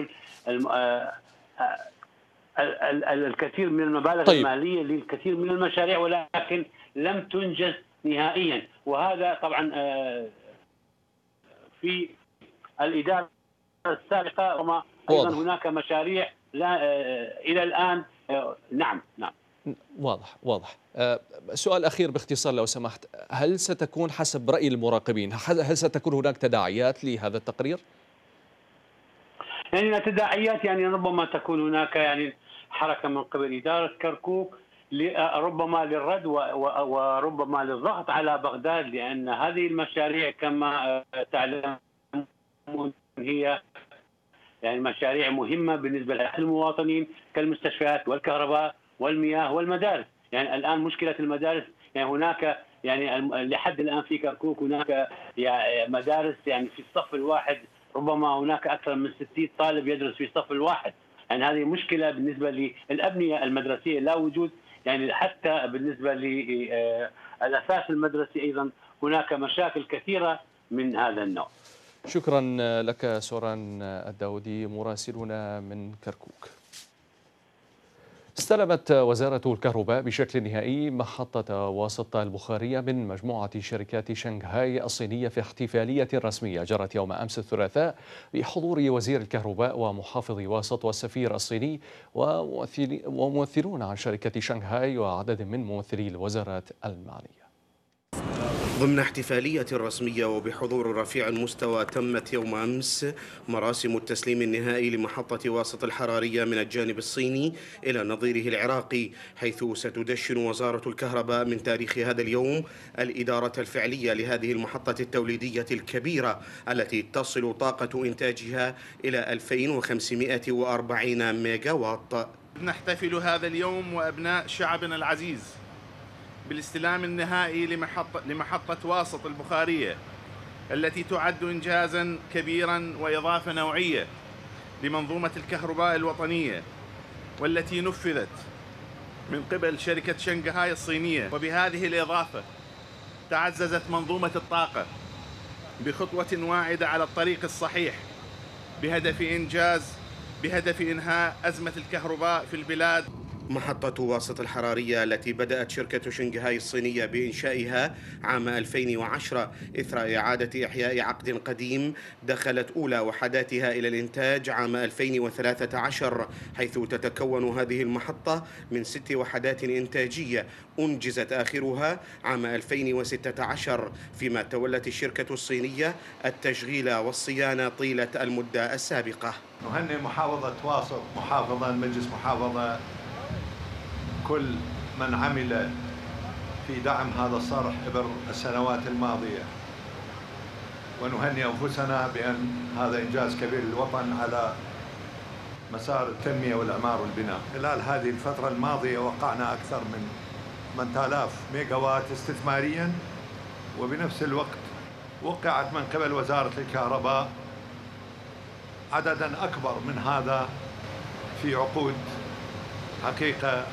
S10: الكثير من المبالغ طيب. الماليه للكثير من المشاريع ولكن لم تنجز نهائيا وهذا طبعا آه، في الاداره السابقه وما ايضا هناك مشاريع لا آه، الى الان
S1: آه، نعم نعم واضح واضح سؤال أخير باختصار لو سمحت هل ستكون حسب رأي المراقبين هل ستكون هناك تداعيات لهذا التقرير؟
S10: يعني تداعيات يعني ربما تكون هناك يعني حركه من قبل اداره كركوك ربما للرد وربما للضغط على بغداد لان هذه المشاريع كما تعلمون هي يعني مشاريع مهمه بالنسبه للمواطنين كالمستشفيات والكهرباء والمياه والمدارس، يعني الان مشكله المدارس يعني هناك يعني لحد الان في كركوك هناك يعني مدارس يعني في الصف الواحد ربما هناك اكثر من 60 طالب يدرس في الصف الواحد يعني هذه مشكله بالنسبه للابنيه المدرسيه لا وجود يعني حتى بالنسبه للاساس آه، المدرسي ايضا هناك مشاكل كثيره من هذا النوع.
S1: شكرا لك سوران الداودي مراسلنا من كركوك. استلمت وزارة الكهرباء بشكل نهائي محطة واسطة البخارية من مجموعة شركات شنغهاي الصينية في احتفالية رسمية جرت يوم أمس الثلاثاء بحضور وزير الكهرباء ومحافظ واسط والسفير الصيني وممثلون عن شركة شنغهاي وعدد من ممثلي الوزارات المعنية
S9: ضمن احتفالية رسمية وبحضور رفيع المستوى تمت يوم أمس مراسم التسليم النهائي لمحطة واسط الحرارية من الجانب الصيني إلى نظيره العراقي حيث ستدشن وزارة الكهرباء من تاريخ هذا اليوم الإدارة الفعلية لهذه المحطة التوليدية الكبيرة التي تصل طاقة إنتاجها إلى 2540 ميجاوات
S3: نحتفل هذا اليوم وأبناء شعبنا العزيز بالاستلام النهائي لمحطة, لمحطة واسط البخارية التي تعد إنجازا كبيرا وإضافة نوعية لمنظومة الكهرباء الوطنية
S4: والتي نفذت من قبل شركة شنغهاي الصينية وبهذه الإضافة تعززت منظومة الطاقة بخطوة واعدة على الطريق
S9: الصحيح بهدف إنجاز بهدف إنهاء أزمة الكهرباء في البلاد محطة واسط الحرارية التي بدأت شركة شنغهاي الصينية بإنشائها عام 2010 إثر إعادة إحياء عقد قديم دخلت أولى وحداتها إلى الإنتاج عام 2013 حيث تتكون هذه المحطة من ست وحدات إنتاجية أنجزت آخرها عام 2016 فيما تولت الشركة الصينية التشغيل والصيانة طيلة المدة السابقة
S10: نهني محافظة واسط محافظة مجلس محافظة كل من عمل في دعم هذا الصرح عبر السنوات الماضية ونهني أنفسنا بأن هذا إنجاز كبير للوطن على مسار التنمية والإعمار والبناء خلال هذه الفترة الماضية وقعنا أكثر من 8000 ميجاوات استثماريا وبنفس الوقت وقعت من قبل وزارة الكهرباء
S9: عددا أكبر من هذا في عقود حقيقة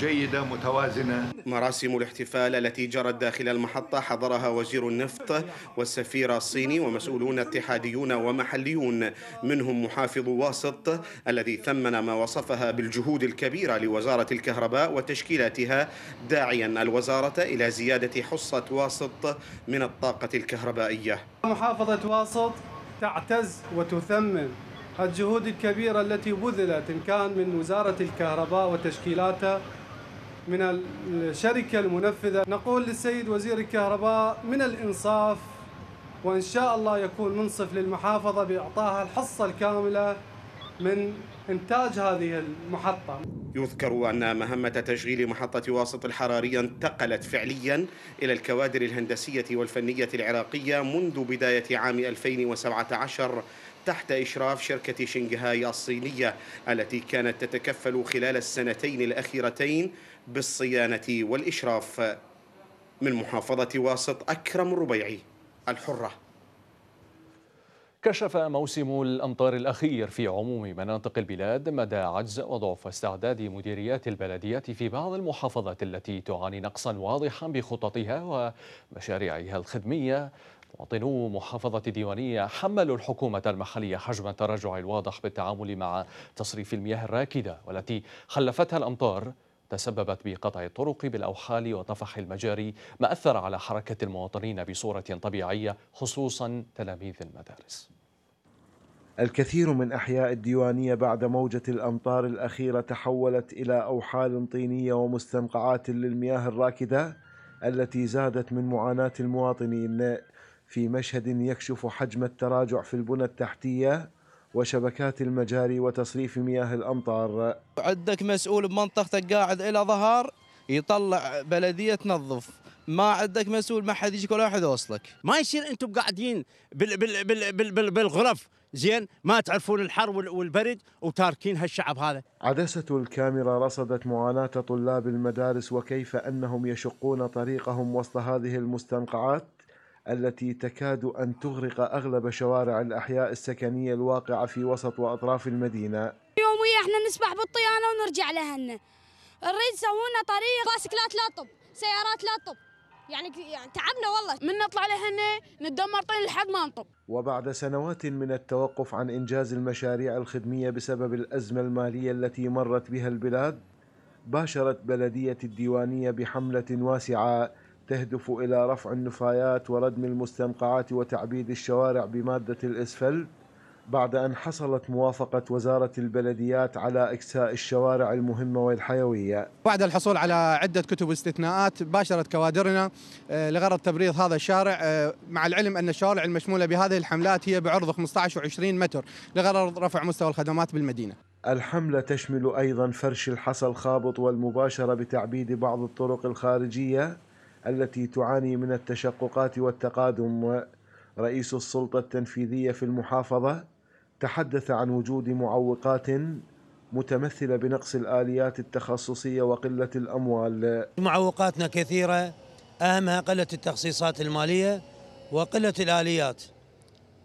S9: جيدة متوازنة مراسم الاحتفال التي جرت داخل المحطة حضرها وزير النفط والسفير الصيني ومسؤولون اتحاديون ومحليون منهم محافظ واسط الذي ثمن ما وصفها بالجهود الكبيرة لوزارة الكهرباء وتشكيلاتها داعيا الوزارة إلى زيادة حصة واسط من الطاقة الكهربائية
S3: محافظة واسط تعتز وتثمن الجهود الكبيرة التي بذلت إن كان من وزارة الكهرباء وتشكيلاتها من الشركة المنفذة نقول للسيد وزير الكهرباء من الإنصاف وإن شاء الله يكون منصف للمحافظة بإعطائها الحصة الكاملة من إنتاج هذه المحطة
S9: يذكر أن مهمة تشغيل محطة واسط الحرارية انتقلت فعليا إلى الكوادر الهندسية والفنية العراقية منذ بداية عام 2017 تحت إشراف شركة شنغهاي الصينية التي كانت تتكفل خلال السنتين الأخيرتين بالصيانة والإشراف من محافظة واسط أكرم الربيعي الحرة
S1: كشف موسم الأمطار الأخير في عموم مناطق البلاد مدى عجز وضعف استعداد مديريات البلديات في بعض المحافظات التي تعاني نقصا واضحا بخططها ومشاريعها الخدمية مواطنو محافظة ديوانية حملوا الحكومة المحلية حجم التراجع الواضح بالتعامل مع تصريف المياه الراكدة والتي خلفتها الأمطار تسببت بقطع الطرق بالأوحال وطفح المجاري ما أثر على حركة المواطنين بصورة طبيعية خصوصا تلاميذ المدارس
S11: الكثير من أحياء الديوانية بعد موجة الأمطار الأخيرة تحولت إلى أوحال طينية ومستنقعات للمياه الراكدة التي زادت من معاناة المواطنين في مشهد يكشف حجم التراجع في البنى التحتية وشبكات المجاري وتصريف مياه الأمطار عندك مسؤول بمنطقتك قاعد إلى ظهر يطلع بلديه تنظف ما
S6: عندك مسؤول ما حد يجيك ولا حد يوصلك ما يصير انتم قاعدين بال بال بال بال بال بالغرف
S8: زين ما تعرفون الحر والبرد وتاركين هالشعب هذا
S11: عدسة الكاميرا رصدت معاناة طلاب المدارس وكيف أنهم يشقون طريقهم وسط هذه المستنقعات التي تكاد أن تغرق أغلب شوارع الأحياء السكنية الواقعة في وسط وأطراف المدينة
S7: يوميا احنا نسبح بالطيانة ونرجع لهن نريد سوونا طريق باسكلات لا طب سيارات لا طب يعني, يعني تعبنا والله من نطلع لهن نتدمر طين لحد ما نطب
S11: وبعد سنوات من التوقف عن إنجاز المشاريع الخدمية بسبب الأزمة المالية التي مرت بها البلاد باشرت بلدية الديوانية بحملة واسعة تهدف إلى رفع النفايات وردم المستنقعات وتعبيد الشوارع بمادة الإسفلت بعد أن حصلت موافقة وزارة البلديات على إكساء الشوارع المهمة والحيوية
S6: بعد الحصول على عدة كتب استثناءات باشرت كوادرنا آه، لغرض تبريض هذا الشارع آه، مع العلم أن الشوارع المشمولة بهذه الحملات هي بعرض 15
S11: و 20 متر لغرض رفع مستوى الخدمات بالمدينة الحملة تشمل أيضا فرش الحصى الخابط والمباشرة بتعبيد بعض الطرق الخارجية التي تعاني من التشققات والتقادم رئيس السلطة التنفيذية في المحافظة تحدث عن وجود معوقات متمثلة بنقص الآليات التخصصية وقلة الأموال معوقاتنا كثيرة أهمها
S8: قلة التخصيصات المالية وقلة الآليات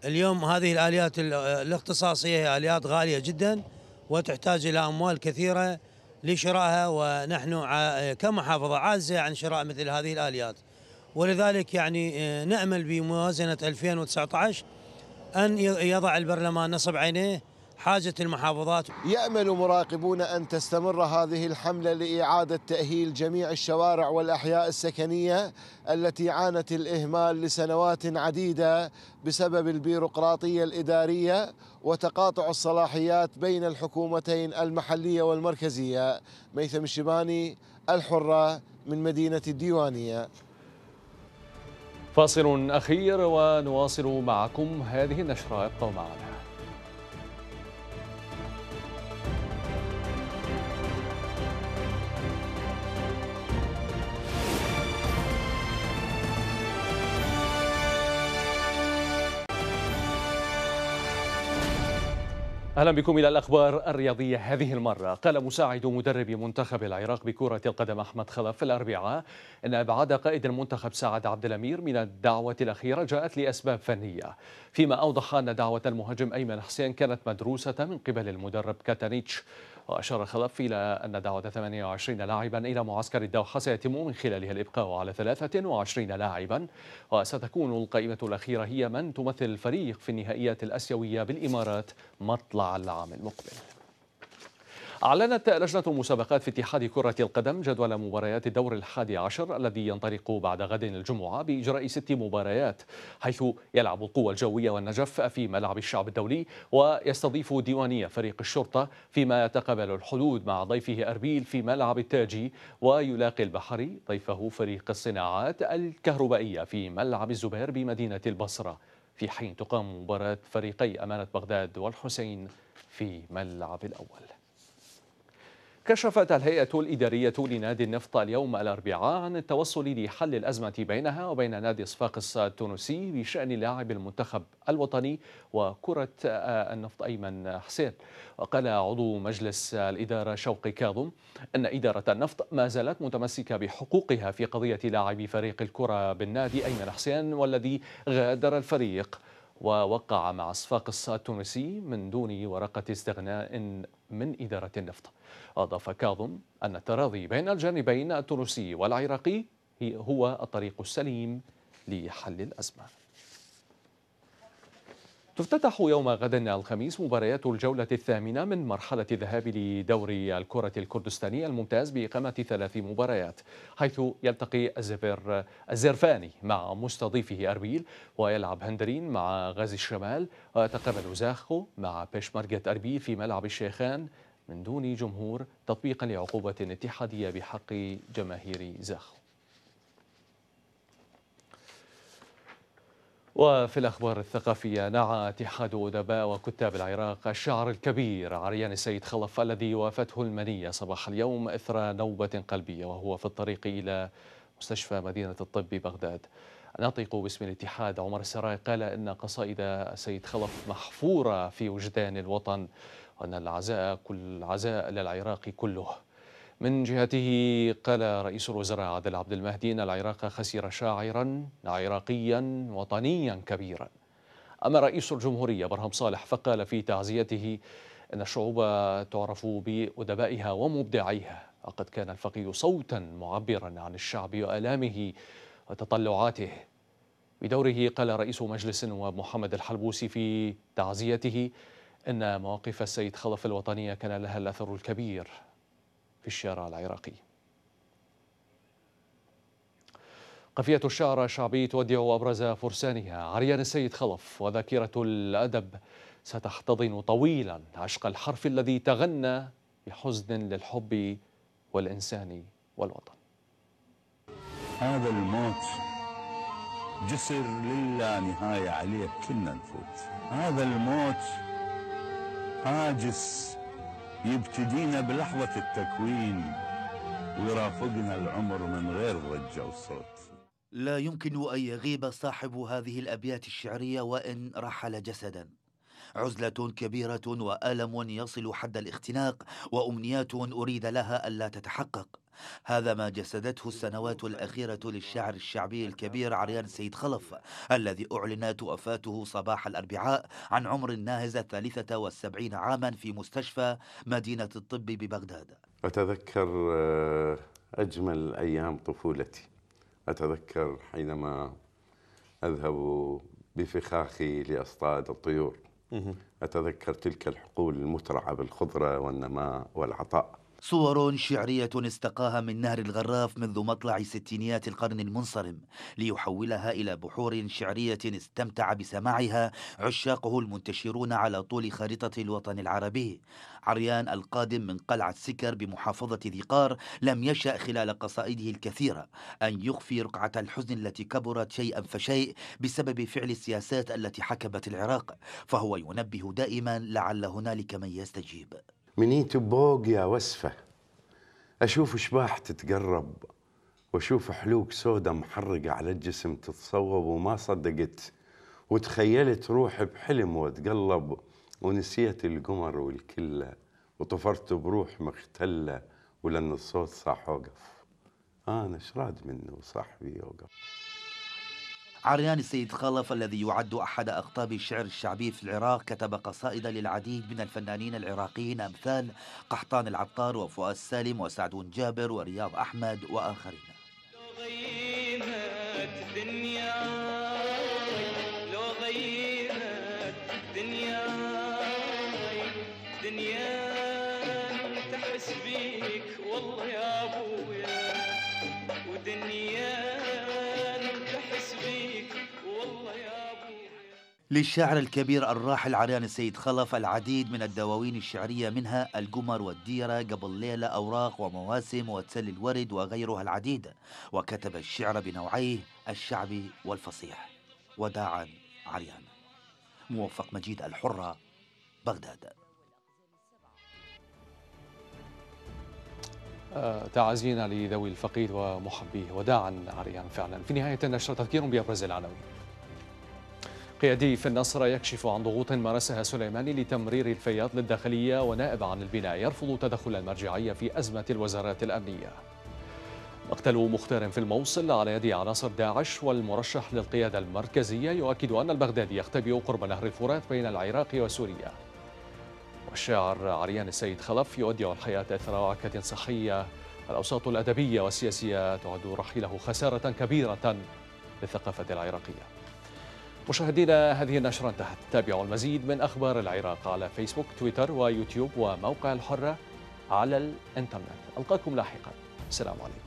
S8: اليوم هذه الآليات الاختصاصية هي آليات غالية جدا وتحتاج إلى أموال كثيرة لشرائها ونحن كمحافظة عاجزة عن شراء مثل هذه الآليات ولذلك يعني آه، نأمل بموازنة 2019 أن يضع البرلمان نصب عينيه حاجة المحافظات
S11: يأمل مراقبون أن تستمر هذه الحملة لإعادة تأهيل جميع الشوارع والأحياء السكنية التي عانت الإهمال لسنوات عديدة بسبب البيروقراطية الإدارية وتقاطع الصلاحيات بين الحكومتين المحلية والمركزية ميثم الشباني الحرة من مدينة الديوانية
S1: فاصل أخير ونواصل معكم هذه النشرة ابقوا معنا اهلا بكم الى الاخبار الرياضيه هذه المره قال مساعد مدرب منتخب العراق بكره القدم احمد خلف الاربعاء ان ابعاد قائد المنتخب سعد عبد الامير من الدعوه الاخيره جاءت لاسباب فنيه فيما اوضح ان دعوه المهاجم ايمن حسين كانت مدروسه من قبل المدرب كاتانيتش وأشار خلف إلى أن دعوة 28 لاعبا إلى معسكر الدوحة سيتم من خلالها الإبقاء على 23 لاعبا وستكون القائمة الأخيرة هي من تمثل الفريق في النهائيات الأسيوية بالإمارات مطلع العام المقبل أعلنت لجنة مسابقات في اتحاد كرة القدم جدول مباريات الدور الحادي عشر الذي ينطلق بعد غد الجمعة بإجراء ست مباريات حيث يلعب القوى الجوية والنجف في ملعب الشعب الدولي ويستضيف ديوانية فريق الشرطة فيما يتقابل الحدود مع ضيفه أربيل في ملعب التاجي ويلاقي البحري ضيفه فريق الصناعات الكهربائية في ملعب الزبير بمدينة البصرة في حين تقام مباراة فريقي أمانة بغداد والحسين في ملعب الأول كشفت الهيئة الإدارية لنادي النفط اليوم الأربعاء عن التوصل لحل الأزمة بينها وبين نادي صفاقس التونسي بشأن لاعب المنتخب الوطني وكرة النفط أيمن حسين وقال عضو مجلس الإدارة شوقي كاظم أن إدارة النفط ما زالت متمسكة بحقوقها في قضية لاعب فريق الكرة بالنادي أيمن حسين والذي غادر الفريق ووقع مع صفاقس التونسي من دون ورقة استغناء من إدارة النفط أضاف كاظم أن التراضي بين الجانبين التونسي والعراقي هو الطريق السليم لحل الأزمة تفتتح يوم غد الخميس مباريات الجولة الثامنة من مرحلة الذهاب لدور الكرة الكردستاني الممتاز بإقامة ثلاث مباريات حيث يلتقي الزفر الزرفاني مع مستضيفه أربيل ويلعب هندرين مع غازي الشمال ويتقابل زاخو مع بيشمركة أربيل في ملعب الشيخان من دون جمهور تطبيقا لعقوبة اتحادية بحق جماهير زاخو وفي الأخبار الثقافية نعى اتحاد أدباء وكتاب العراق الشعر الكبير عريان السيد خلف الذي وافته المنية صباح اليوم إثر نوبة قلبية وهو في الطريق إلى مستشفى مدينة الطب بغداد ناطق باسم الاتحاد عمر السراي قال إن قصائد السيد خلف محفورة في وجدان الوطن وأن العزاء كل عزاء للعراق كله من جهته قال رئيس الوزراء عادل عبد المهدي أن العراق خسر شاعرا عراقيا وطنيا كبيرا أما رئيس الجمهورية برهم صالح فقال في تعزيته أن الشعوب تعرف بأدبائها ومبدعيها وقد كان الفقيه صوتا معبرا عن الشعب وآلامه وتطلعاته بدوره قال رئيس مجلس النواب محمد الحلبوسي في تعزيته أن مواقف السيد خلف الوطنية كان لها الأثر الكبير في الشارع العراقي قافية الشعر الشعبي تودع أبرز فرسانها عريان السيد خلف وذاكرة الأدب ستحتضن طويلا عشق الحرف الذي تغنى بحزن للحب والإنسان والوطن هذا الموت جسر للا نهاية عليه كلنا نفوت هذا
S3: الموت هاجس يبتدينا بلحظة التكوين ويرافقنا العمر من غير ضجة وصوت
S8: لا يمكن أن يغيب صاحب هذه الأبيات الشعرية وإن رحل جسدا عزلة كبيرة وألم يصل حد الاختناق وأمنيات أريد لها ألا تتحقق هذا ما جسدته السنوات الأخيرة للشاعر الشعبي الكبير عريان سيد خلف الذي أعلنت وفاته صباح الأربعاء عن عمر ناهز الثالثة والسبعين عاما في مستشفى مدينة الطب ببغداد
S3: أتذكر آه، أجمل أيام طفولتي أتذكر حينما أذهب بفخاخي لأصطاد الطيور أتذكر تلك الحقول المترعة بالخضرة والنماء والعطاء
S8: صور شعرية استقاها من نهر الغراف منذ مطلع ستينيات القرن المنصرم ليحولها إلى بحور شعرية استمتع بسماعها عشاقه المنتشرون على طول خريطة الوطن العربي عريان القادم من قلعة سكر بمحافظة ذي قار لم يشأ خلال قصائده الكثيرة أن يخفي رقعة الحزن التي كبرت شيئا فشيء بسبب فعل السياسات التي حكمت العراق فهو ينبه دائما لعل هنالك من يستجيب
S3: منيت بوق يا وسفة أشوف شباح تتقرب وأشوف حلوق سودة محرقة على الجسم تتصوب وما صدقت وتخيلت روحي بحلم واتقلب ونسيت القمر والكلة وطفرت بروح مختلة ولأن الصوت صاح وقف آه، أنا شراد منه وصاحبي يوقف
S8: عريان السيد خلف الذي يعد أحد أقطاب الشعر الشعبي في العراق كتب قصائد للعديد من الفنانين العراقيين أمثال قحطان العطار وفؤاد سالم وسعدون جابر ورياض أحمد وآخرين
S4: دنيا انت حس بيك والله يا
S8: للشاعر الكبير الراحل عريان السيد خلف العديد من الدواوين الشعرية منها القمر والديرة قبل ليلة أوراق ومواسم وتسلي الورد وغيرها العديد وكتب الشعر بنوعيه الشعبي والفصيح وداعا عريان موفق مجيد الحرة
S1: بغداد آه، تعازينا لذوي الفقيد ومحبيه وداعا عريان فعلا في نهاية النشرة تذكير بأبرز العناوين قيادي في النصر يكشف عن ضغوط مارسها سليماني لتمرير الفياض للداخلية ونائب عن البناء يرفض تدخل المرجعية في أزمة الوزارات الأمنية مقتل مختار في الموصل على يد عناصر داعش والمرشح للقيادة المركزية يؤكد أن البغدادي يختبئ قرب نهر الفرات بين العراق وسوريا والشاعر عريان السيد خلف يودع الحياة إثر وعكة صحية الأوساط الأدبية والسياسية تعد رحيله خسارة كبيرة للثقافة العراقية مشاهدينا هذه النشرة انتهت تابعوا المزيد من أخبار العراق على فيسبوك تويتر ويوتيوب وموقع الحرة على الإنترنت ألقاكم لاحقا السلام عليكم